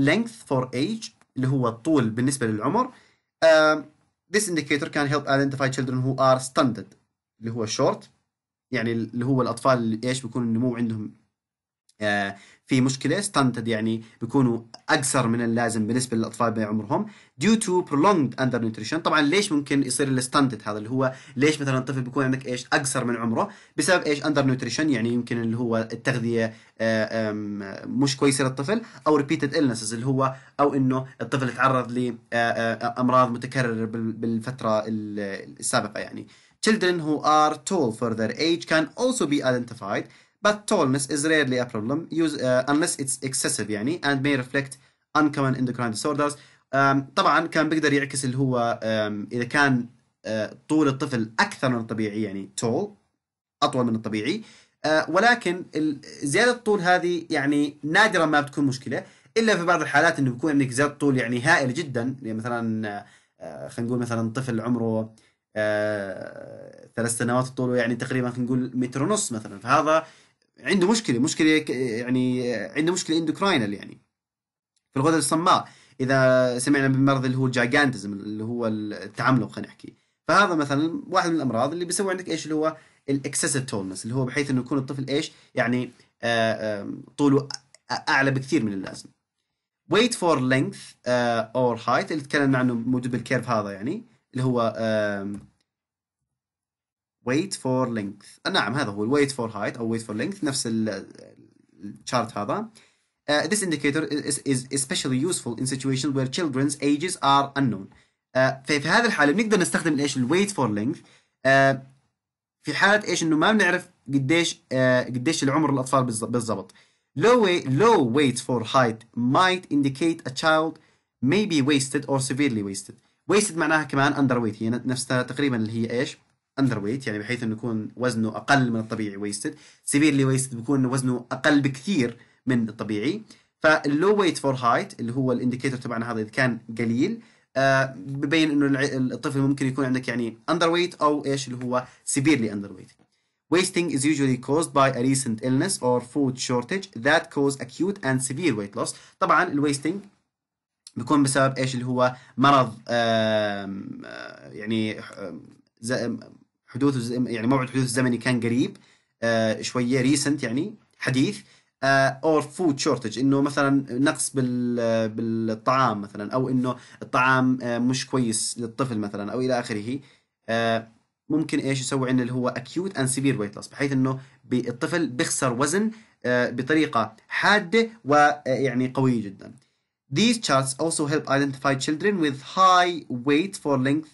length for age اللي هو الطول بالنسبة للعمر آه، this indicator can help identify children who are stunted اللي هو short يعني اللي هو الأطفال اللي ايش بيكون النمو عندهم في مشكله stunted يعني بيكونوا اقصر من اللازم بالنسبه للاطفال بعمرهم due to prolonged undernutrition طبعا ليش ممكن يصير الستانتد هذا اللي هو ليش مثلا الطفل بيكون عندك ايش اقصر من عمره بسبب ايش undernutrition يعني يمكن اللي هو التغذيه آه، مش كويسه للطفل او repeated illnesses اللي هو او انه الطفل تعرض لامراض آه، آه، متكرره بالفتره السابقه يعني Children who are tall for their age can also be identified but tallness is rarely a problem use, uh, unless it's excessive يعني and may reflect uncommon endocrine disorders um, طبعا كان بيقدر يعكس اللي هو um, اذا كان uh, طول الطفل اكثر من الطبيعي يعني tall اطول من الطبيعي uh, ولكن زياده الطول هذه يعني نادرا ما بتكون مشكله الا في بعض الحالات انه بيكون عندك زياده طول يعني هائل جدا يعني مثلا uh, خلينا نقول مثلا طفل عمره uh, ثلاث سنوات طوله يعني تقريبا خلينا نقول متر ونص مثلا فهذا عنده مشكله مشكله يعني عنده مشكله اندوكراينال يعني في الغدد الصماء اذا سمعنا بمرض اللي هو الجاجانتزم اللي هو التعملق خلينا نحكي فهذا مثلا واحد من الامراض اللي بيسوي عندك ايش اللي هو الاكسسيف تولنس اللي هو بحيث انه يكون الطفل ايش يعني آه، آه، طوله اعلى بكثير من اللازم ويت فور لينث اور هايت اللي تكلمنا عنه موجود بالكيرف هذا يعني اللي هو uh, wait for length نعم هذا هو wait for height أو wait for length نفس الشارت هذا Uh, this indicator is, is especially useful in situations where children's ages are unknown. Uh, ففي هذه الحالة بنقدر نستخدم ايش الويت فور لينث في حالة ايش انه ما بنعرف قديش uh, قديش العمر الاطفال بالضبط. Low weight, low weight for height might indicate a child may be wasted or severely wasted. wasted معناها كمان underweight هي نفسها تقريبا اللي هي ايش؟ اندر ويت يعني بحيث انه يكون وزنه اقل من الطبيعي ويستد سيفيرلي ويستد بيكون وزنه اقل بكثير من الطبيعي فاللو ويت فور هايت اللي هو الانديكيتور تبعنا هذا اذا كان قليل آه ببين انه الطفل ممكن يكون عندك يعني اندر ويت او ايش اللي هو سيفيرلي اندر ويت Wasting is usually caused by a recent illness or food shortage that cause acute and severe weight loss. طبعا الويستنج بيكون بسبب ايش اللي هو مرض آه يعني آه حدوث يعني موعد حدوث الزمني كان قريب آه شويه ريسنت يعني حديث اور فود شورتج انه مثلا نقص بال آه، بالطعام مثلا او انه الطعام آه، مش كويس للطفل مثلا او الى اخره آه، ممكن ايش يسوي عندنا اللي هو اكيوت اند سيفير ويت لوس بحيث انه الطفل بيخسر وزن بطريقه حاده ويعني قويه جدا. These charts also help identify children with high weight for length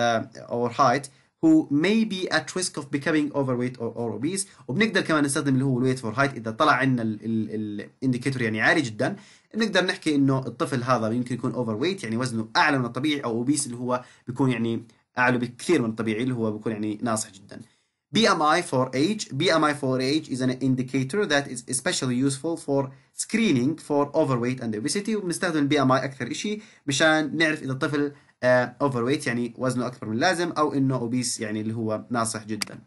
uh, or height who may be at risk of becoming overweight or, or obese وبنقدر كمان نستخدم اللي هو الويت فور هايت اذا طلع عندنا الانديكيتور يعني عالي جدا بنقدر نحكي انه الطفل هذا يمكن يكون اوفر ويت يعني وزنه اعلى من الطبيعي او اوبيس اللي هو بيكون يعني اعلى بكثير من الطبيعي اللي هو بيكون يعني ناصح جدا BMI for age BMI for age is an indicator that is especially useful for screening for overweight and obesity وبنستخدم البي اكثر شيء مشان نعرف اذا الطفل اوفر آه، ويت يعني وزنه اكبر من اللازم او انه اوبيس يعني اللي هو ناصح جدا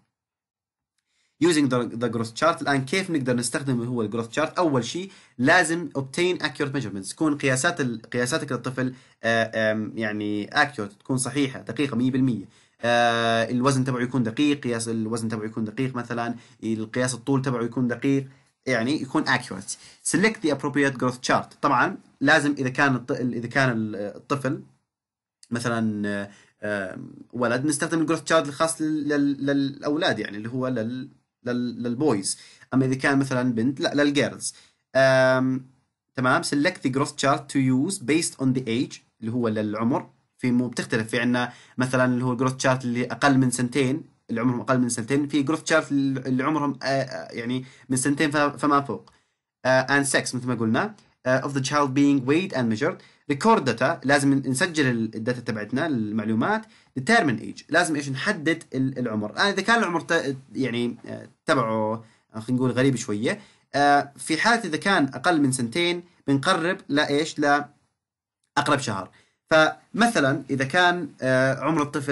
using the growth chart الان كيف نقدر نستخدم اللي هو الجروث chart اول شيء لازم obtain accurate measurements تكون قياسات ال... قياساتك للطفل آه، يعني accurate تكون صحيحه دقيقه 100% آه، الوزن تبعه يكون دقيق قياس الوزن تبعه يكون دقيق مثلا القياس الطول تبعه يكون دقيق يعني يكون accurate select the appropriate growth chart طبعا لازم اذا كان الط... اذا كان الطفل مثلا آه، ولد نستخدم الجروث تشارت الخاص للاولاد يعني اللي هو للبويز اما اذا كان مثلا بنت لا للجيرلز تمام select the growth chart to use based on the age اللي هو للعمر في مو بتختلف في عندنا مثلا اللي هو الجروث شارت اللي اقل من سنتين اللي عمرهم اقل من سنتين في جروث شارت اللي عمرهم آه، آه، يعني من سنتين فما فوق and sex مثل ما قلنا uh, of the child being weighed and measured ريكورد داتا لازم نسجل الداتا تبعتنا المعلومات ديتيرمن ايج لازم ايش نحدد العمر انا اذا كان العمر يعني آه، تبعه آه، خلينا نقول غريب شويه آه، في حاله اذا كان اقل من سنتين بنقرب لايش لا اقرب شهر فمثلا اذا كان عمر الطفل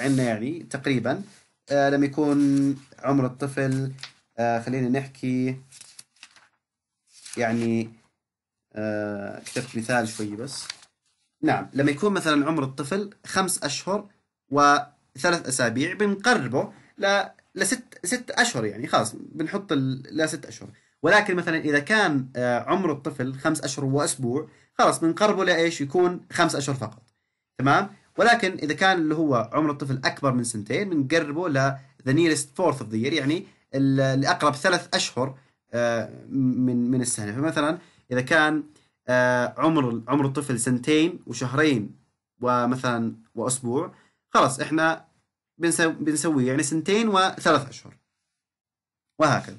عندنا يعني تقريبا لما يكون عمر الطفل خلينا نحكي يعني آه، كتبت مثال شوي بس نعم لما يكون مثلا عمر الطفل خمس أشهر وثلاث أسابيع بنقربه ل لست ست أشهر يعني خلاص بنحط لست أشهر ولكن مثلا إذا كان آه، عمر الطفل خمس أشهر وأسبوع خلاص بنقربه لإيش يكون خمس أشهر فقط تمام ولكن إذا كان اللي هو عمر الطفل أكبر من سنتين بنقربه ل the nearest fourth of the year يعني الأقرب ثلاث أشهر آه، من من السنة فمثلا اذا كان آه، عمر عمر الطفل سنتين وشهرين ومثلا واسبوع خلاص احنا بنسوي, بنسوي يعني سنتين وثلاث اشهر وهكذا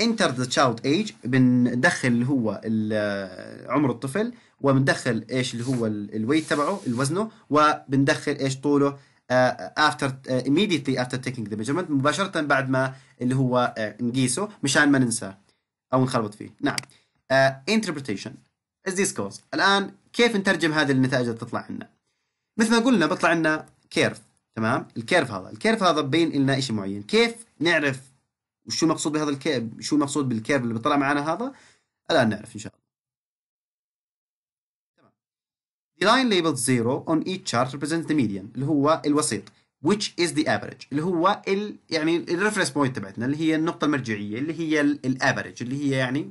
انتر ذا تشايلد ايج بندخل اللي هو آه، عمر الطفل وبندخل ايش اللي هو الويت تبعه الوزنه وبندخل ايش طوله افتر آه، immediately افتر تيكينج ذا ميجرمنت مباشره بعد ما اللي هو نقيسه مشان ما ننساه او نخربط فيه نعم آه، interpretation is this cause الآن كيف نترجم هذه النتائج اللي تطلع عنا مثل ما قلنا بطلع عنا كيرف تمام الكيرف هذا الكيرف هذا بين لنا شيء معين كيف نعرف وشو مقصود بهذا الكيرف شو مقصود بالكيرف اللي بيطلع معنا هذا الآن نعرف إن شاء الله تمام the line labeled zero on each chart represents the median اللي هو الوسيط which is the average اللي هو ال يعني الريفرنس بوينت تبعتنا اللي هي النقطة المرجعية اللي هي الافرج اللي هي يعني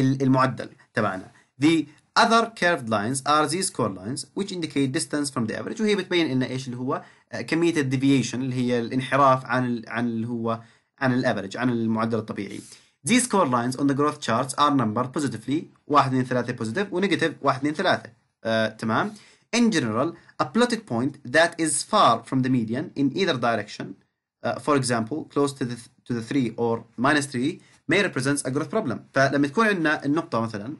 المعدل تبعنا the other curved lines are these core lines which indicate distance from the average وهي بتبين لنا ايش اللي هو كميه الديفيشن اللي هي الانحراف عن عن اللي هو عن الافرج عن المعدل الطبيعي These core lines on the growth charts are numbered positively 1 2 3 positive و negative 1 2 3 تمام In general, a plotted point that is far from the median in either direction, uh, for example, close to the, to the 3 or minus 3 ما ريبريزنتس ا جروث بروبلم فلما تكون عندنا النقطه مثلا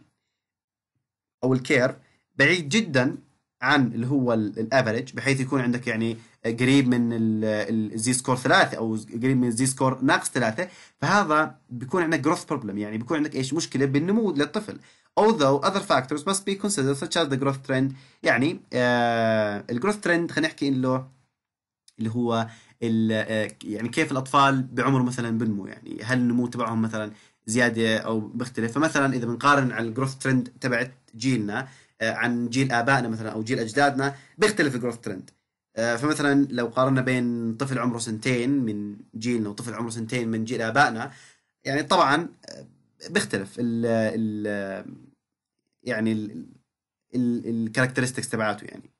او الكيرف بعيد جدا عن اللي هو الافريج بحيث يكون عندك يعني قريب من الزي سكور ثلاثة او قريب من الزي سكور ناقص ثلاثة فهذا بيكون عندك جروث بروبلم يعني بيكون عندك ايش مشكلة بالنمو للطفل although other factors must be considered such as the growth trend يعني آه الجروث ترند خلينا نحكي انه اللي هو آه، يعني كيف الاطفال بعمر مثلا بنمو يعني هل النمو تبعهم مثلا زياده او بيختلف فمثلا اذا بنقارن على الجروث ترند تبعت جيلنا آه، عن جيل ابائنا مثلا او جيل اجدادنا بيختلف الجروث آه، ترند فمثلا لو قارنا بين طفل عمره سنتين من جيلنا وطفل عمره سنتين من جيل ابائنا يعني طبعا بيختلف ال ال يعني الكاركترستكس تبعاته يعني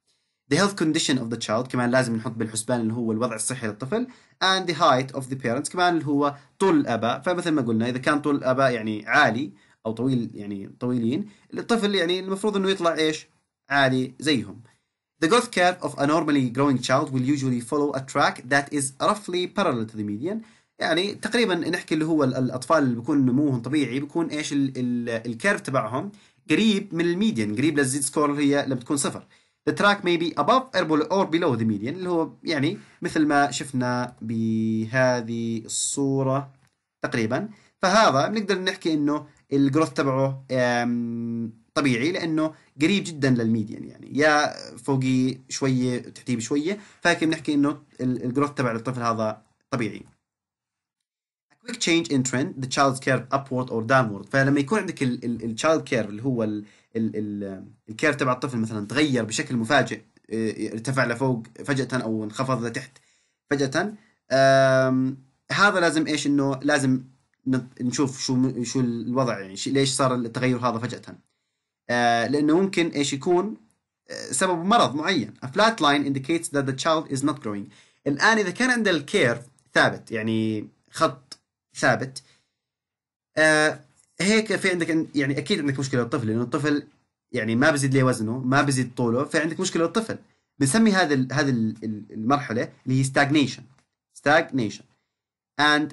the health condition of the child كمان لازم نحط بالحسبان اللي هو الوضع الصحي للطفل and the height of the parents كمان اللي هو طول الاباء فمثل ما قلنا اذا كان طول الاباء يعني عالي او طويل يعني طويلين الطفل يعني المفروض انه يطلع ايش عالي زيهم The growth curve of a normally growing child will usually follow a track that is roughly parallel to the median يعني تقريبا نحكي اللي هو الاطفال اللي بيكون نموهم طبيعي بيكون ايش الكيرف تبعهم قريب من الميديان قريب للزيد سكور اللي هي لما تكون صفر The track may be above or below the median اللي هو يعني مثل ما شفنا بهذه الصورة تقريبا فهذا بنقدر نحكي انه الجروث تبعه طبيعي لانه قريب جدا للميديان يعني يا فوقي شويه تحتيه بشويه فهيك بنحكي انه الجروث تبع الطفل هذا طبيعي quick change in trend the child's curve upward or downward فلما يكون عندك الشايلد كيرف اللي هو الكيرف تبع الطفل مثلا تغير بشكل مفاجئ آه، ارتفع لفوق فجأة أو انخفض لتحت فجأة هذا لازم ايش انه لازم نشوف شو شو الوضع يعني ليش صار التغير هذا فجأة آه، لأنه ممكن ايش يكون آه، سبب مرض معين a flat line indicates that the child is not growing الآن إذا كان عند الكيرف ثابت يعني خط ثابت هيك في عندك يعني اكيد عندك مشكله للطفل لانه الطفل يعني ما بزيد ليه وزنه ما بزيد طوله في عندك مشكله للطفل بنسمي هذا هذا المرحله اللي هي stagnation stagnation and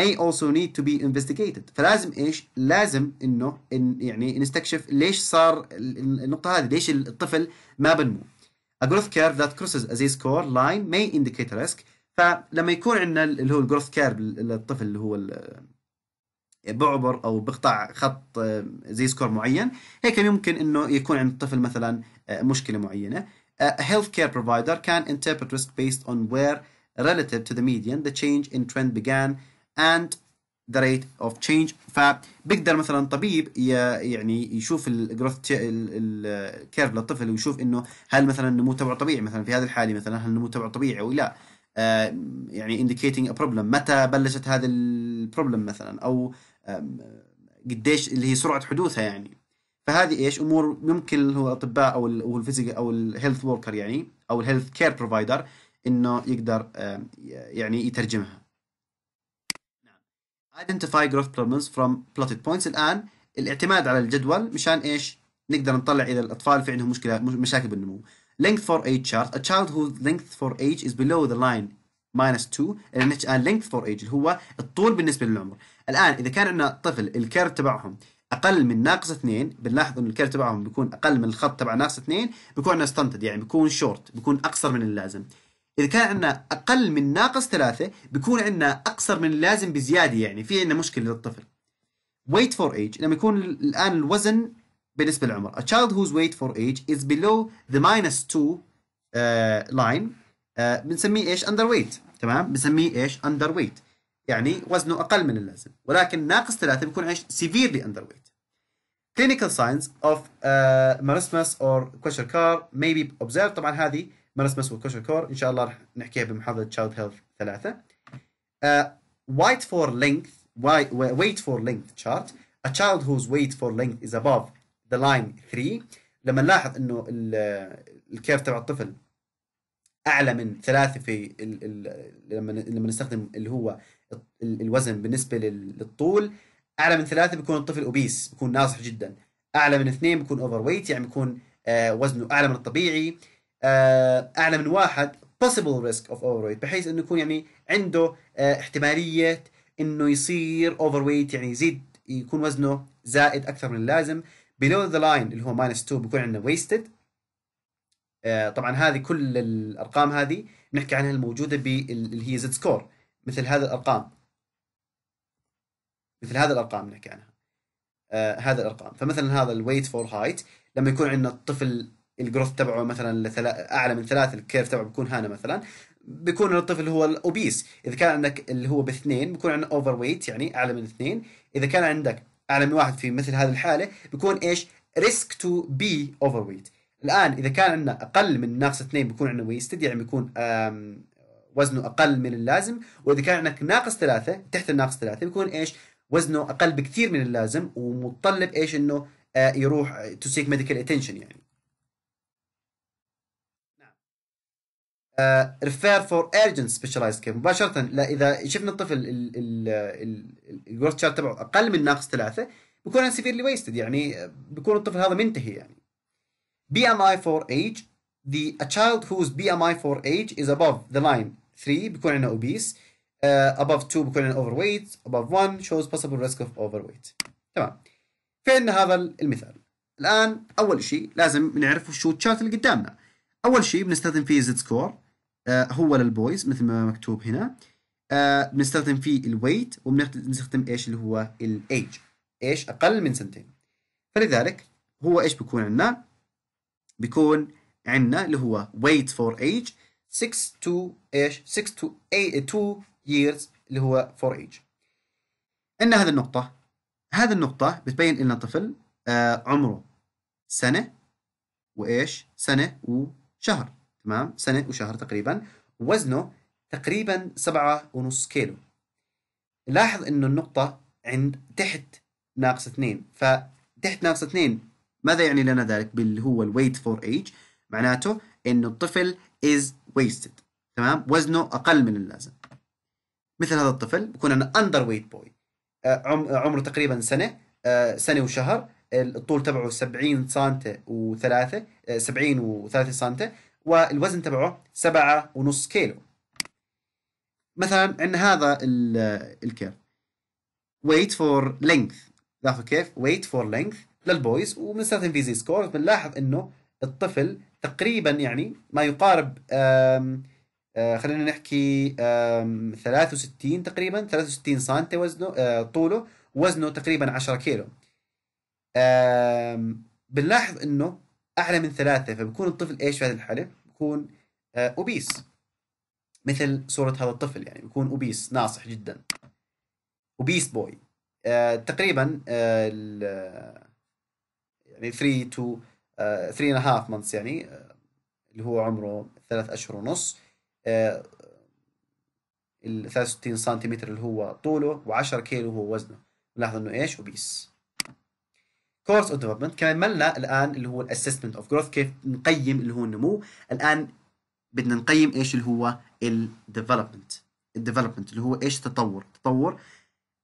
may also need to be investigated فلازم ايش لازم انه إن يعني نستكشف ليش صار النقطه هذه ليش الطفل ما بنمو a growth curve that crosses a z-score line may indicate risk فلما يكون عندنا اللي هو الجروث كيرف للطفل اللي هو بعبر او بقطع خط آه، زي سكور معين هيك ممكن انه يكون عند الطفل مثلا آه، مشكله معينه آه، A healthcare provider can interpret risk based on where relative to the median the change in trend began and the rate of change فبقدر مثلا طبيب يعني يشوف الجروث الكيرف للطفل ويشوف انه هل مثلا النمو تبعه طبيعي مثلا في هذه الحاله مثلا هل النمو تبعه طبيعي او لا يعني indicating a problem متى بلشت هذا البروبلم مثلا او قديش اللي هي سرعه حدوثها يعني فهذه ايش امور ممكن هو الاطباء او او الفيزيك او الهيلث وركر يعني او الهيلث كير بروفايدر انه يقدر يعني يترجمها نعم. identify growth problems from plotted points الان الاعتماد على الجدول مشان ايش نقدر نطلع اذا الاطفال في عندهم مشكله مشاكل بالنمو length for age chart a child whose length for age is below the line minus 2 لان length for age اللي هو الطول بالنسبه للعمر الآن إذا كان عندنا طفل الكير تبعهم اقل من ناقص اثنين بنلاحظ ان الكير تبعهم بيكون اقل من الخط تبع ناقص اثنين بيكون عندنا ستانتد يعني بيكون شورت بيكون اقصر من اللازم اذا كان عندنا اقل من ناقص ثلاثه بيكون عندنا اقصر من اللازم بزياده يعني في عندنا مشكله للطفل ويت فور ايج لما يكون الان الوزن بالنسبه للعمر a child whose weight for age is below the minus 2 uh, آه، line uh, بنسميه ايش underweight تمام بنسميه ايش underweight يعني وزنه اقل من اللازم ولكن ناقص ثلاثه بيكون عايش سيفيرلي اندر ويت clinical signs of uh, marasmus or car may be observed طبعا هذه marasmus car ان شاء الله رح نحكيها بمحاضره child health ثلاثه uh, weight for length weight for length chart a child whose weight for length is above the line 3 لما نلاحظ انه الكيرف تبع الطفل اعلى من ثلاثه في ال ال لما لما نستخدم اللي هو الوزن بالنسبه للطول اعلى من ثلاثه بيكون الطفل اوبيس بيكون ناصح جدا اعلى من اثنين بيكون اوفر ويت يعني بيكون آه، وزنه اعلى من الطبيعي آه، اعلى من واحد possible risk of overweight بحيث انه يكون يعني عنده آه، احتماليه انه يصير اوفر ويت يعني يزيد يكون وزنه زائد اكثر من اللازم بلو ذا لاين اللي هو ماينس 2 بيكون عندنا ويستد طبعا هذه كل الارقام هذه بنحكي عنها الموجوده باللي هي زد سكور مثل هذه الارقام مثل هذه الارقام نحكي عنها آه هذا الارقام فمثلا هذا الويت فور هايت لما يكون عندنا الطفل الجروث تبعه مثلا لثلا... اعلى من ثلاثة الكيرف تبعه بيكون هانا مثلا بيكون الطفل هو الاوبيس اذا كان عندك اللي هو باثنين بيكون عندنا اوفر ويت يعني اعلى من اثنين اذا كان عندك اعلى من واحد في مثل هذه الحاله بيكون ايش ريسك تو بي اوفر ويت الان اذا كان عندنا اقل من ناقص اثنين بيكون عندنا ويستد يعني بيكون آم وزنه اقل من اللازم واذا كان عندك ناقص ثلاثه تحت الناقص ثلاثه بيكون ايش وزنه اقل بكثير من اللازم ومتطلب ايش انه آه، يروح تو سيك ميديكال اتنشن يعني ريفير فور ايرجنت specialized كير مباشره لا اذا شفنا الطفل الجروث شارت تبعه اقل من ناقص ثلاثه بكون سيفيرلي ويستد يعني آه، بكون الطفل هذا منتهي يعني BMI for age the a child whose BMI for age is above the line 3 بيكون عندنا obese uh, above 2 بيكون عندنا overweight above 1 shows possible risk of overweight تمام في عندنا هذا المثال الان اول شيء لازم نعرف شو الشارت اللي قدامنا اول شيء بنستخدم فيه زد سكور uh, هو للبويز مثل ما مكتوب هنا uh, بنستخدم فيه الويت وبنستخدم ايش اللي هو الايج ايش اقل من سنتين فلذلك هو ايش بيكون عندنا بيكون عندنا اللي هو weight for age 6 to ايش 6 to 2 years اللي هو for age عندنا هذه النقطة هذه النقطة بتبين لنا طفل آه عمره سنة وايش سنة وشهر تمام سنة وشهر تقريبا وزنه تقريبا سبعة ونص كيلو لاحظ انه النقطة عند تحت ناقص اثنين فتحت ناقص اثنين ماذا يعني لنا ذلك باللي هو الويت فور ايج معناته انه الطفل is ويستد تمام وزنه اقل من اللازم مثل هذا الطفل بكون انا اندر ويت بوي عمره تقريبا سنه آه، سنه وشهر الطول تبعه 70 سم و3 70 و3 سم والوزن تبعه 7.5 كيلو مثلا عندنا هذا الكيرف ويت فور لينث لاحظوا كيف ويت فور لينث للبويز وبنستخدم في زي سكور بنلاحظ انه الطفل تقريبا يعني ما يقارب آم آه، خلينا نحكي 63 تقريبا 63 سم وزنه آه، طوله وزنه تقريبا 10 كيلو بنلاحظ انه اعلى من ثلاثة فبكون الطفل ايش في هذه الحالة بكون اوبيس آه، مثل صورة هذا الطفل يعني بكون اوبيس ناصح جدا اوبيس بوي تقريبا يعني 3 2 3 اند هاف مانثس يعني آه، اللي هو عمره ثلاث اشهر ونص آه، ال 63 سنتيمتر اللي هو طوله و10 كيلو هو وزنه نلاحظ انه ايش اوبيس كورس اوف ديفلوبمنت كملنا الان اللي هو الاسسمنت اوف جروث كيف نقيم اللي هو النمو الان بدنا نقيم ايش اللي هو الديفلوبمنت الديفلوبمنت اللي هو ايش تطور تطور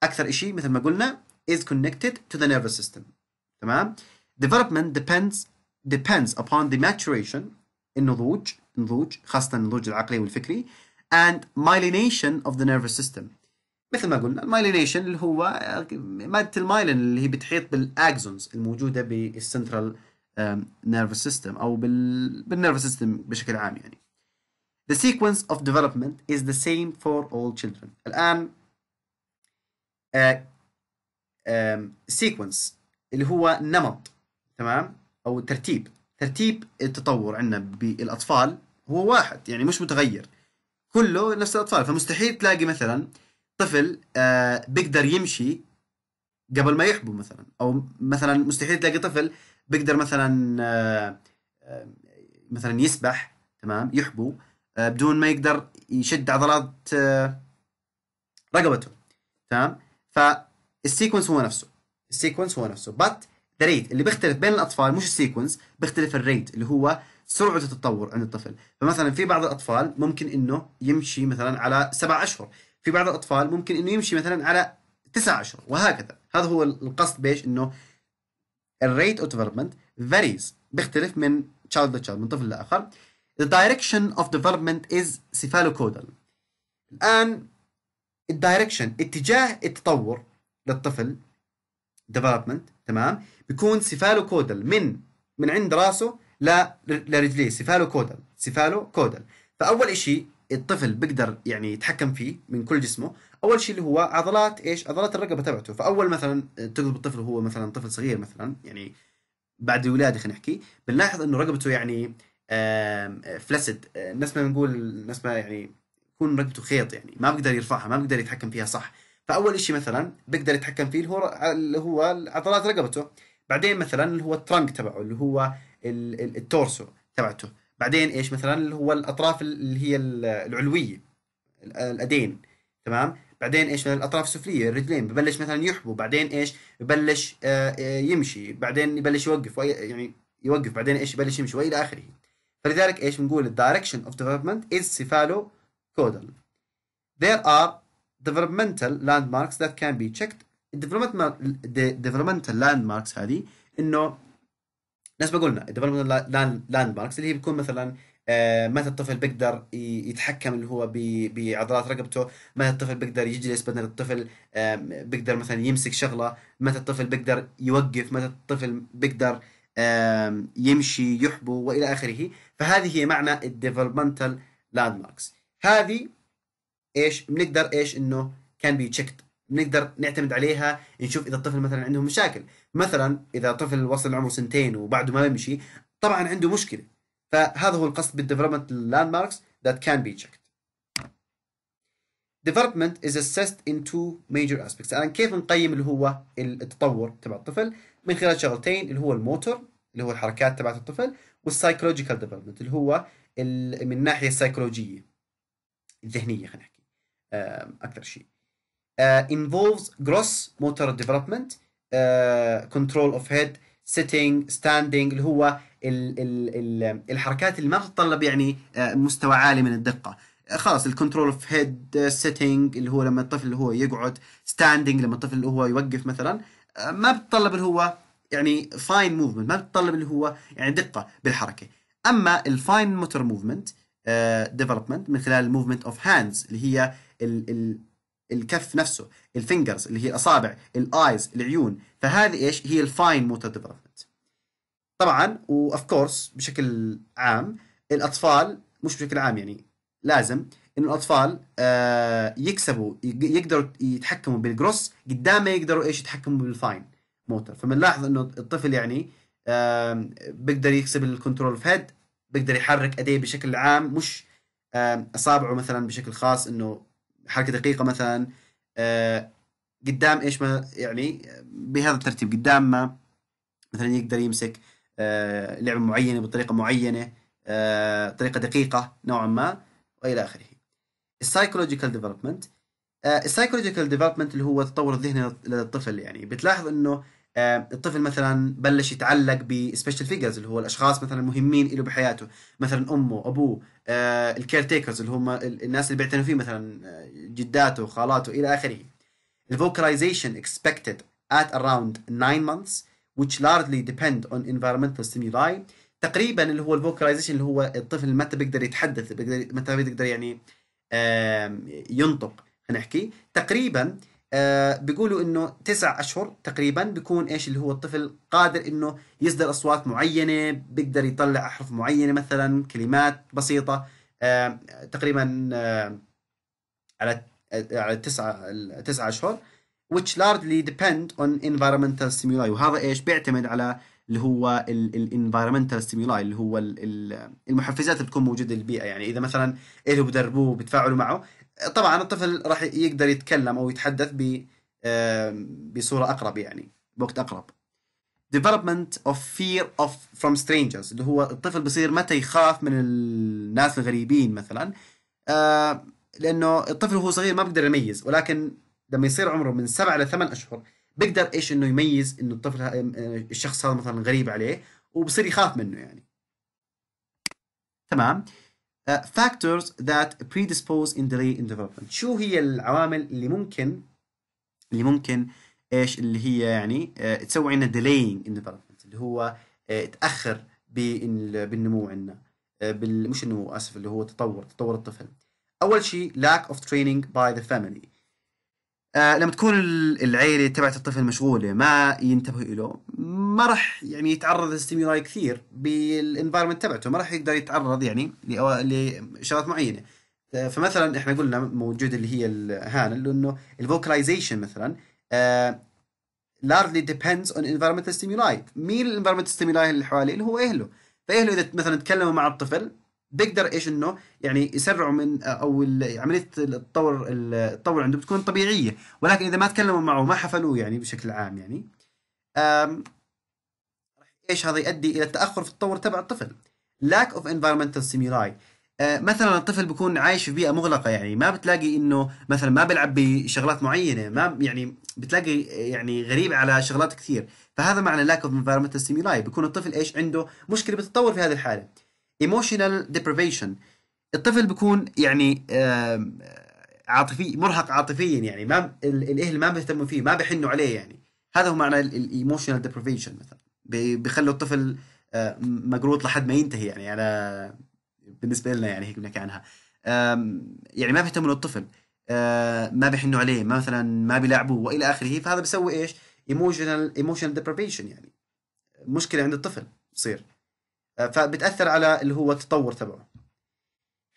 اكثر شيء مثل ما قلنا is connected to the nervous system تمام development depends depends upon the maturation النضوج النضوج خاصة النضوج العقلي والفكري and myelination of the nervous system مثل ما قلنا المايلينيشن اللي هو آه، مادة المايلين اللي هي بتحيط بالاكزونز الموجودة بالسنترال نيرفس سيستم او بال بالنيرفس سيستم بشكل عام يعني The sequence of development is the same for all children. الآن uh, um, sequence اللي هو نمط تمام او ترتيب ترتيب التطور عندنا بالاطفال هو واحد يعني مش متغير كله نفس الاطفال فمستحيل تلاقي مثلا طفل آه بيقدر يمشي قبل ما يحبو مثلا او مثلا مستحيل تلاقي طفل بيقدر مثلا آه, آه، مثلا يسبح تمام يحبو آه بدون ما يقدر يشد عضلات آه رقبته تمام فالسيكونس هو نفسه السيكونس هو نفسه بس ذا ريت اللي بيختلف بين الاطفال مش السيكونس بيختلف الريت اللي هو سرعه التطور عند الطفل فمثلا في بعض الاطفال ممكن انه يمشي مثلا على سبع اشهر في بعض الاطفال ممكن انه يمشي مثلا على تسع اشهر وهكذا هذا هو القصد بايش انه الريت اوف ديفلوبمنت فاريز بيختلف من تشايلد لتشايلد من طفل لاخر The direction of development is cephalocaudal. الآن الدايركشن اتجاه التطور للطفل development تمام بيكون سيفالو كودل من من عند راسه ل لرجليه سيفالو كودل سيفالو كودل فاول شيء الطفل بيقدر يعني يتحكم فيه من كل جسمه اول شيء اللي هو عضلات ايش عضلات الرقبه تبعته فاول مثلا تقلب الطفل وهو مثلا طفل صغير مثلا يعني بعد الولاده خلينا نحكي بنلاحظ انه رقبته يعني فلسد نفس ما بنقول نفس ما يعني يكون رقبته خيط يعني ما بقدر يرفعها ما بقدر يتحكم فيها صح فاول شيء مثلا بقدر يتحكم فيه اللي هو اللي هو عضلات رقبته بعدين مثلا اللي هو الترنك تبعه اللي هو التورسو تبعته بعدين ايش مثلا اللي هو الاطراف اللي هي العلويه الادين تمام بعدين ايش الاطراف السفليه الرجلين ببلش مثلا يحبو بعدين ايش ببلش آه، آه، يمشي بعدين يبلش يوقف يعني يوقف بعدين ايش يبلش يمشي والى اخره فلذلك ايش بنقول الدايركشن اوف ديفلوبمنت از سيفالو كودال there are developmental landmarks that can be checked الديفلوبمنت لاند ماركس هذه انه ناس بقولنا الديفلوبمنت لاند ماركس اللي هي بتكون مثلا آه، متى الطفل بيقدر يتحكم اللي هو بعضلات رقبته متى الطفل بيقدر يجلس متى الطفل آه، بيقدر مثلا يمسك شغله متى الطفل بيقدر يوقف متى الطفل بيقدر يمشي يحبو والى اخره فهذه هي معنى الديفلوبمنتال لاند ماركس هذه ايش بنقدر ايش انه كان بي تشيكت نقدر نعتمد عليها نشوف اذا الطفل مثلا عنده مشاكل مثلا اذا طفل وصل عمره سنتين وبعده ما بيمشي طبعا عنده مشكله فهذا هو القصد بالديفلوبمنت لاند ماركس ذات كان بي تشيك development is assessed in two major aspects الان كيف نقيم اللي هو التطور تبع الطفل من خلال شغلتين اللي هو الموتور اللي هو الحركات تبعت الطفل والسايكولوجيكال ديفلوبمنت اللي هو من الناحيه السيكولوجيه الذهنيه خلينا نحكي اكثر شيء uh, involves gross motor development uh, control of head sitting standing اللي هو الحركات اللي ما تتطلب يعني آه، مستوى عالي من الدقه خلاص الكنترول اوف هيد سيتنج اللي هو لما الطفل اللي هو يقعد ستاندنج لما الطفل اللي هو يوقف مثلا ما بتطلب اللي هو يعني فاين موفمنت ما بتطلب اللي هو يعني دقه بالحركه اما الفاين موتور موفمنت ديفلوبمنت من خلال الموفمنت اوف هاندز اللي هي الكف نفسه الفينجرز اللي هي الاصابع الايز العيون فهذه ايش هي الفاين موتور ديفلوبمنت طبعا واوف كورس بشكل عام الاطفال مش بشكل عام يعني لازم انه الاطفال آه، يكسبوا يقدروا يتحكموا بالجروس قدام ما يقدروا ايش يتحكموا بالفاين موتر فبنلاحظ انه الطفل يعني بيقدر يكسب الكنترول في هيد بيقدر يحرك ايديه بشكل عام مش اصابعه مثلا بشكل خاص انه حركه دقيقه مثلا آه قدام ايش ما يعني بهذا الترتيب قدام ما مثلا يقدر يمسك آه لعبه معينه بطريقه معينه آه طريقه دقيقه نوعا ما والى اخره. السايكولوجيكال ديفلوبمنت آه، السايكولوجيكال ديفلوبمنت اللي هو التطور الذهني لدى الطفل يعني بتلاحظ انه آه، الطفل مثلا بلش يتعلق بسبيشال فيجرز اللي هو الاشخاص مثلا المهمين له بحياته مثلا امه ابوه آه، الكير تيكرز اللي هم الناس اللي بيعتنوا فيه مثلا آه، جداته خالاته الى اخره الفوكاليزيشن اكسبكتد ات اراوند 9 مانثس which largely depend on environmental stimuli تقريبا اللي هو الفوكاليزيشن اللي هو الطفل متى بيقدر يتحدث بيقدر متى بيقدر يعني ينطق هنحكي تقريبا آه، بيقولوا انه تسع اشهر تقريبا بيكون ايش اللي هو الطفل قادر انه يصدر اصوات معينه بيقدر يطلع احرف معينه مثلا كلمات بسيطه آه، تقريبا آه، على على تسعة تسعة اشهر which largely depend on environmental stimuli وهذا ايش بيعتمد على اللي هو الانفايرمنتال ستيمولاي اللي هو المحفزات اللي بتكون موجوده البيئه يعني اذا مثلا اهله بدربوه بتفاعلوا معه طبعا الطفل راح يقدر يتكلم او يتحدث ب بصوره اقرب يعني بوقت اقرب development of fear of from strangers اللي هو الطفل بصير متى يخاف من الناس الغريبين مثلا آه لانه الطفل وهو صغير ما بيقدر يميز ولكن لما يصير عمره من سبعة لثمان اشهر بيقدر ايش انه يميز انه الطفل آه، الشخص هذا مثلا غريب عليه وبصير يخاف منه يعني تمام Uh, factors that predispose in delay in development شو هي العوامل اللي ممكن اللي ممكن ايش اللي هي يعني uh, تسوي عندنا delaying in development اللي هو uh, تاخر بالنمو عندنا مش النمو اسف اللي هو تطور تطور الطفل اول شيء lack of training by the family آه لما تكون العيلة تبعت الطفل مشغولة ما ينتبهوا له ما راح يعني يتعرض لستيمولاي كثير بالانفايرمنت تبعته ما راح يقدر يتعرض يعني لشغلات معينة آه، فمثلا احنا قلنا موجود اللي هي هان اللي انه الفوكاليزيشن مثلا لارجلي ديبندز اون on ستيمولاي مين الانفايرمنتال ستيمولاي اللي حواليه اللي هو اهله فاهله اذا مثلا تكلموا مع الطفل بيقدر ايش انه يعني يسرعوا من او عمليه التطور التطور عندهم بتكون طبيعيه ولكن اذا ما تكلموا معه ما حفلوه يعني بشكل عام يعني ايش هذا يؤدي الى التاخر في التطور تبع الطفل lack of environmental stimuli آه، مثلا الطفل بيكون عايش في بيئه مغلقه يعني ما بتلاقي انه مثلا ما بيلعب بشغلات معينه ما يعني بتلاقي يعني غريب على شغلات كثير فهذا معنى lack of environmental stimuli بيكون الطفل ايش عنده مشكله بالتطور في هذه الحاله ايموشنال ديبريفيشن الطفل بيكون يعني عاطفي مرهق عاطفيا يعني ما الاهل ما بيهتموا فيه ما بيحنوا عليه يعني هذا هو معنى الايموشنال ديبريفيشن مثلا بيخلوا الطفل آه، مقروط لحد ما ينتهي يعني على بالنسبه لنا يعني هيك بنحكي عنها يعني ما بيهتموا للطفل آه، ما بيحنوا عليه ما مثلا ما بيلعبوه والى اخره فهذا بيسوي ايش؟ ايموشنال ايموشنال ديبريفيشن يعني مشكله عند الطفل تصير فبتاثر على اللي هو التطور تبعه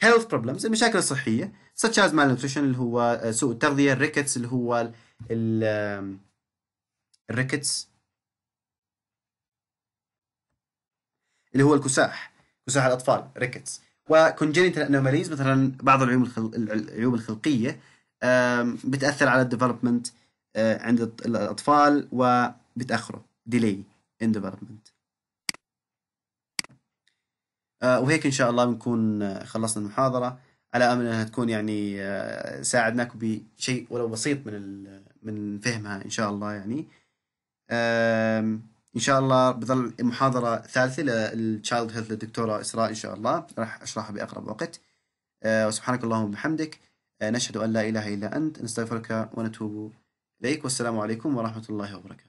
health problems المشاكل الصحيه such as malnutrition اللي هو آه، سوء التغذيه الريكتس اللي هو ال الريكتس اللي هو الكساح كساح الاطفال ريكتس وكونجنتال انوماليز مثلا بعض العيوب العيوب الخلقيه بتاثر على الديفلوبمنت آه، عند الاطفال وبتاخره ديلي ان ديفلوبمنت آه، وهيك ان شاء الله بنكون آه، خلصنا المحاضره على امل انها تكون يعني آه، ساعدناك بشيء ولو بسيط من من فهمها ان شاء الله يعني ان شاء الله بظل محاضره ثالثه للتشايلد هيلث للدكتوره اسراء ان شاء الله راح اشرحها باقرب وقت وسبحانك اللهم وبحمدك نشهد ان لا اله الا انت نستغفرك ونتوب اليك والسلام عليكم ورحمه الله وبركاته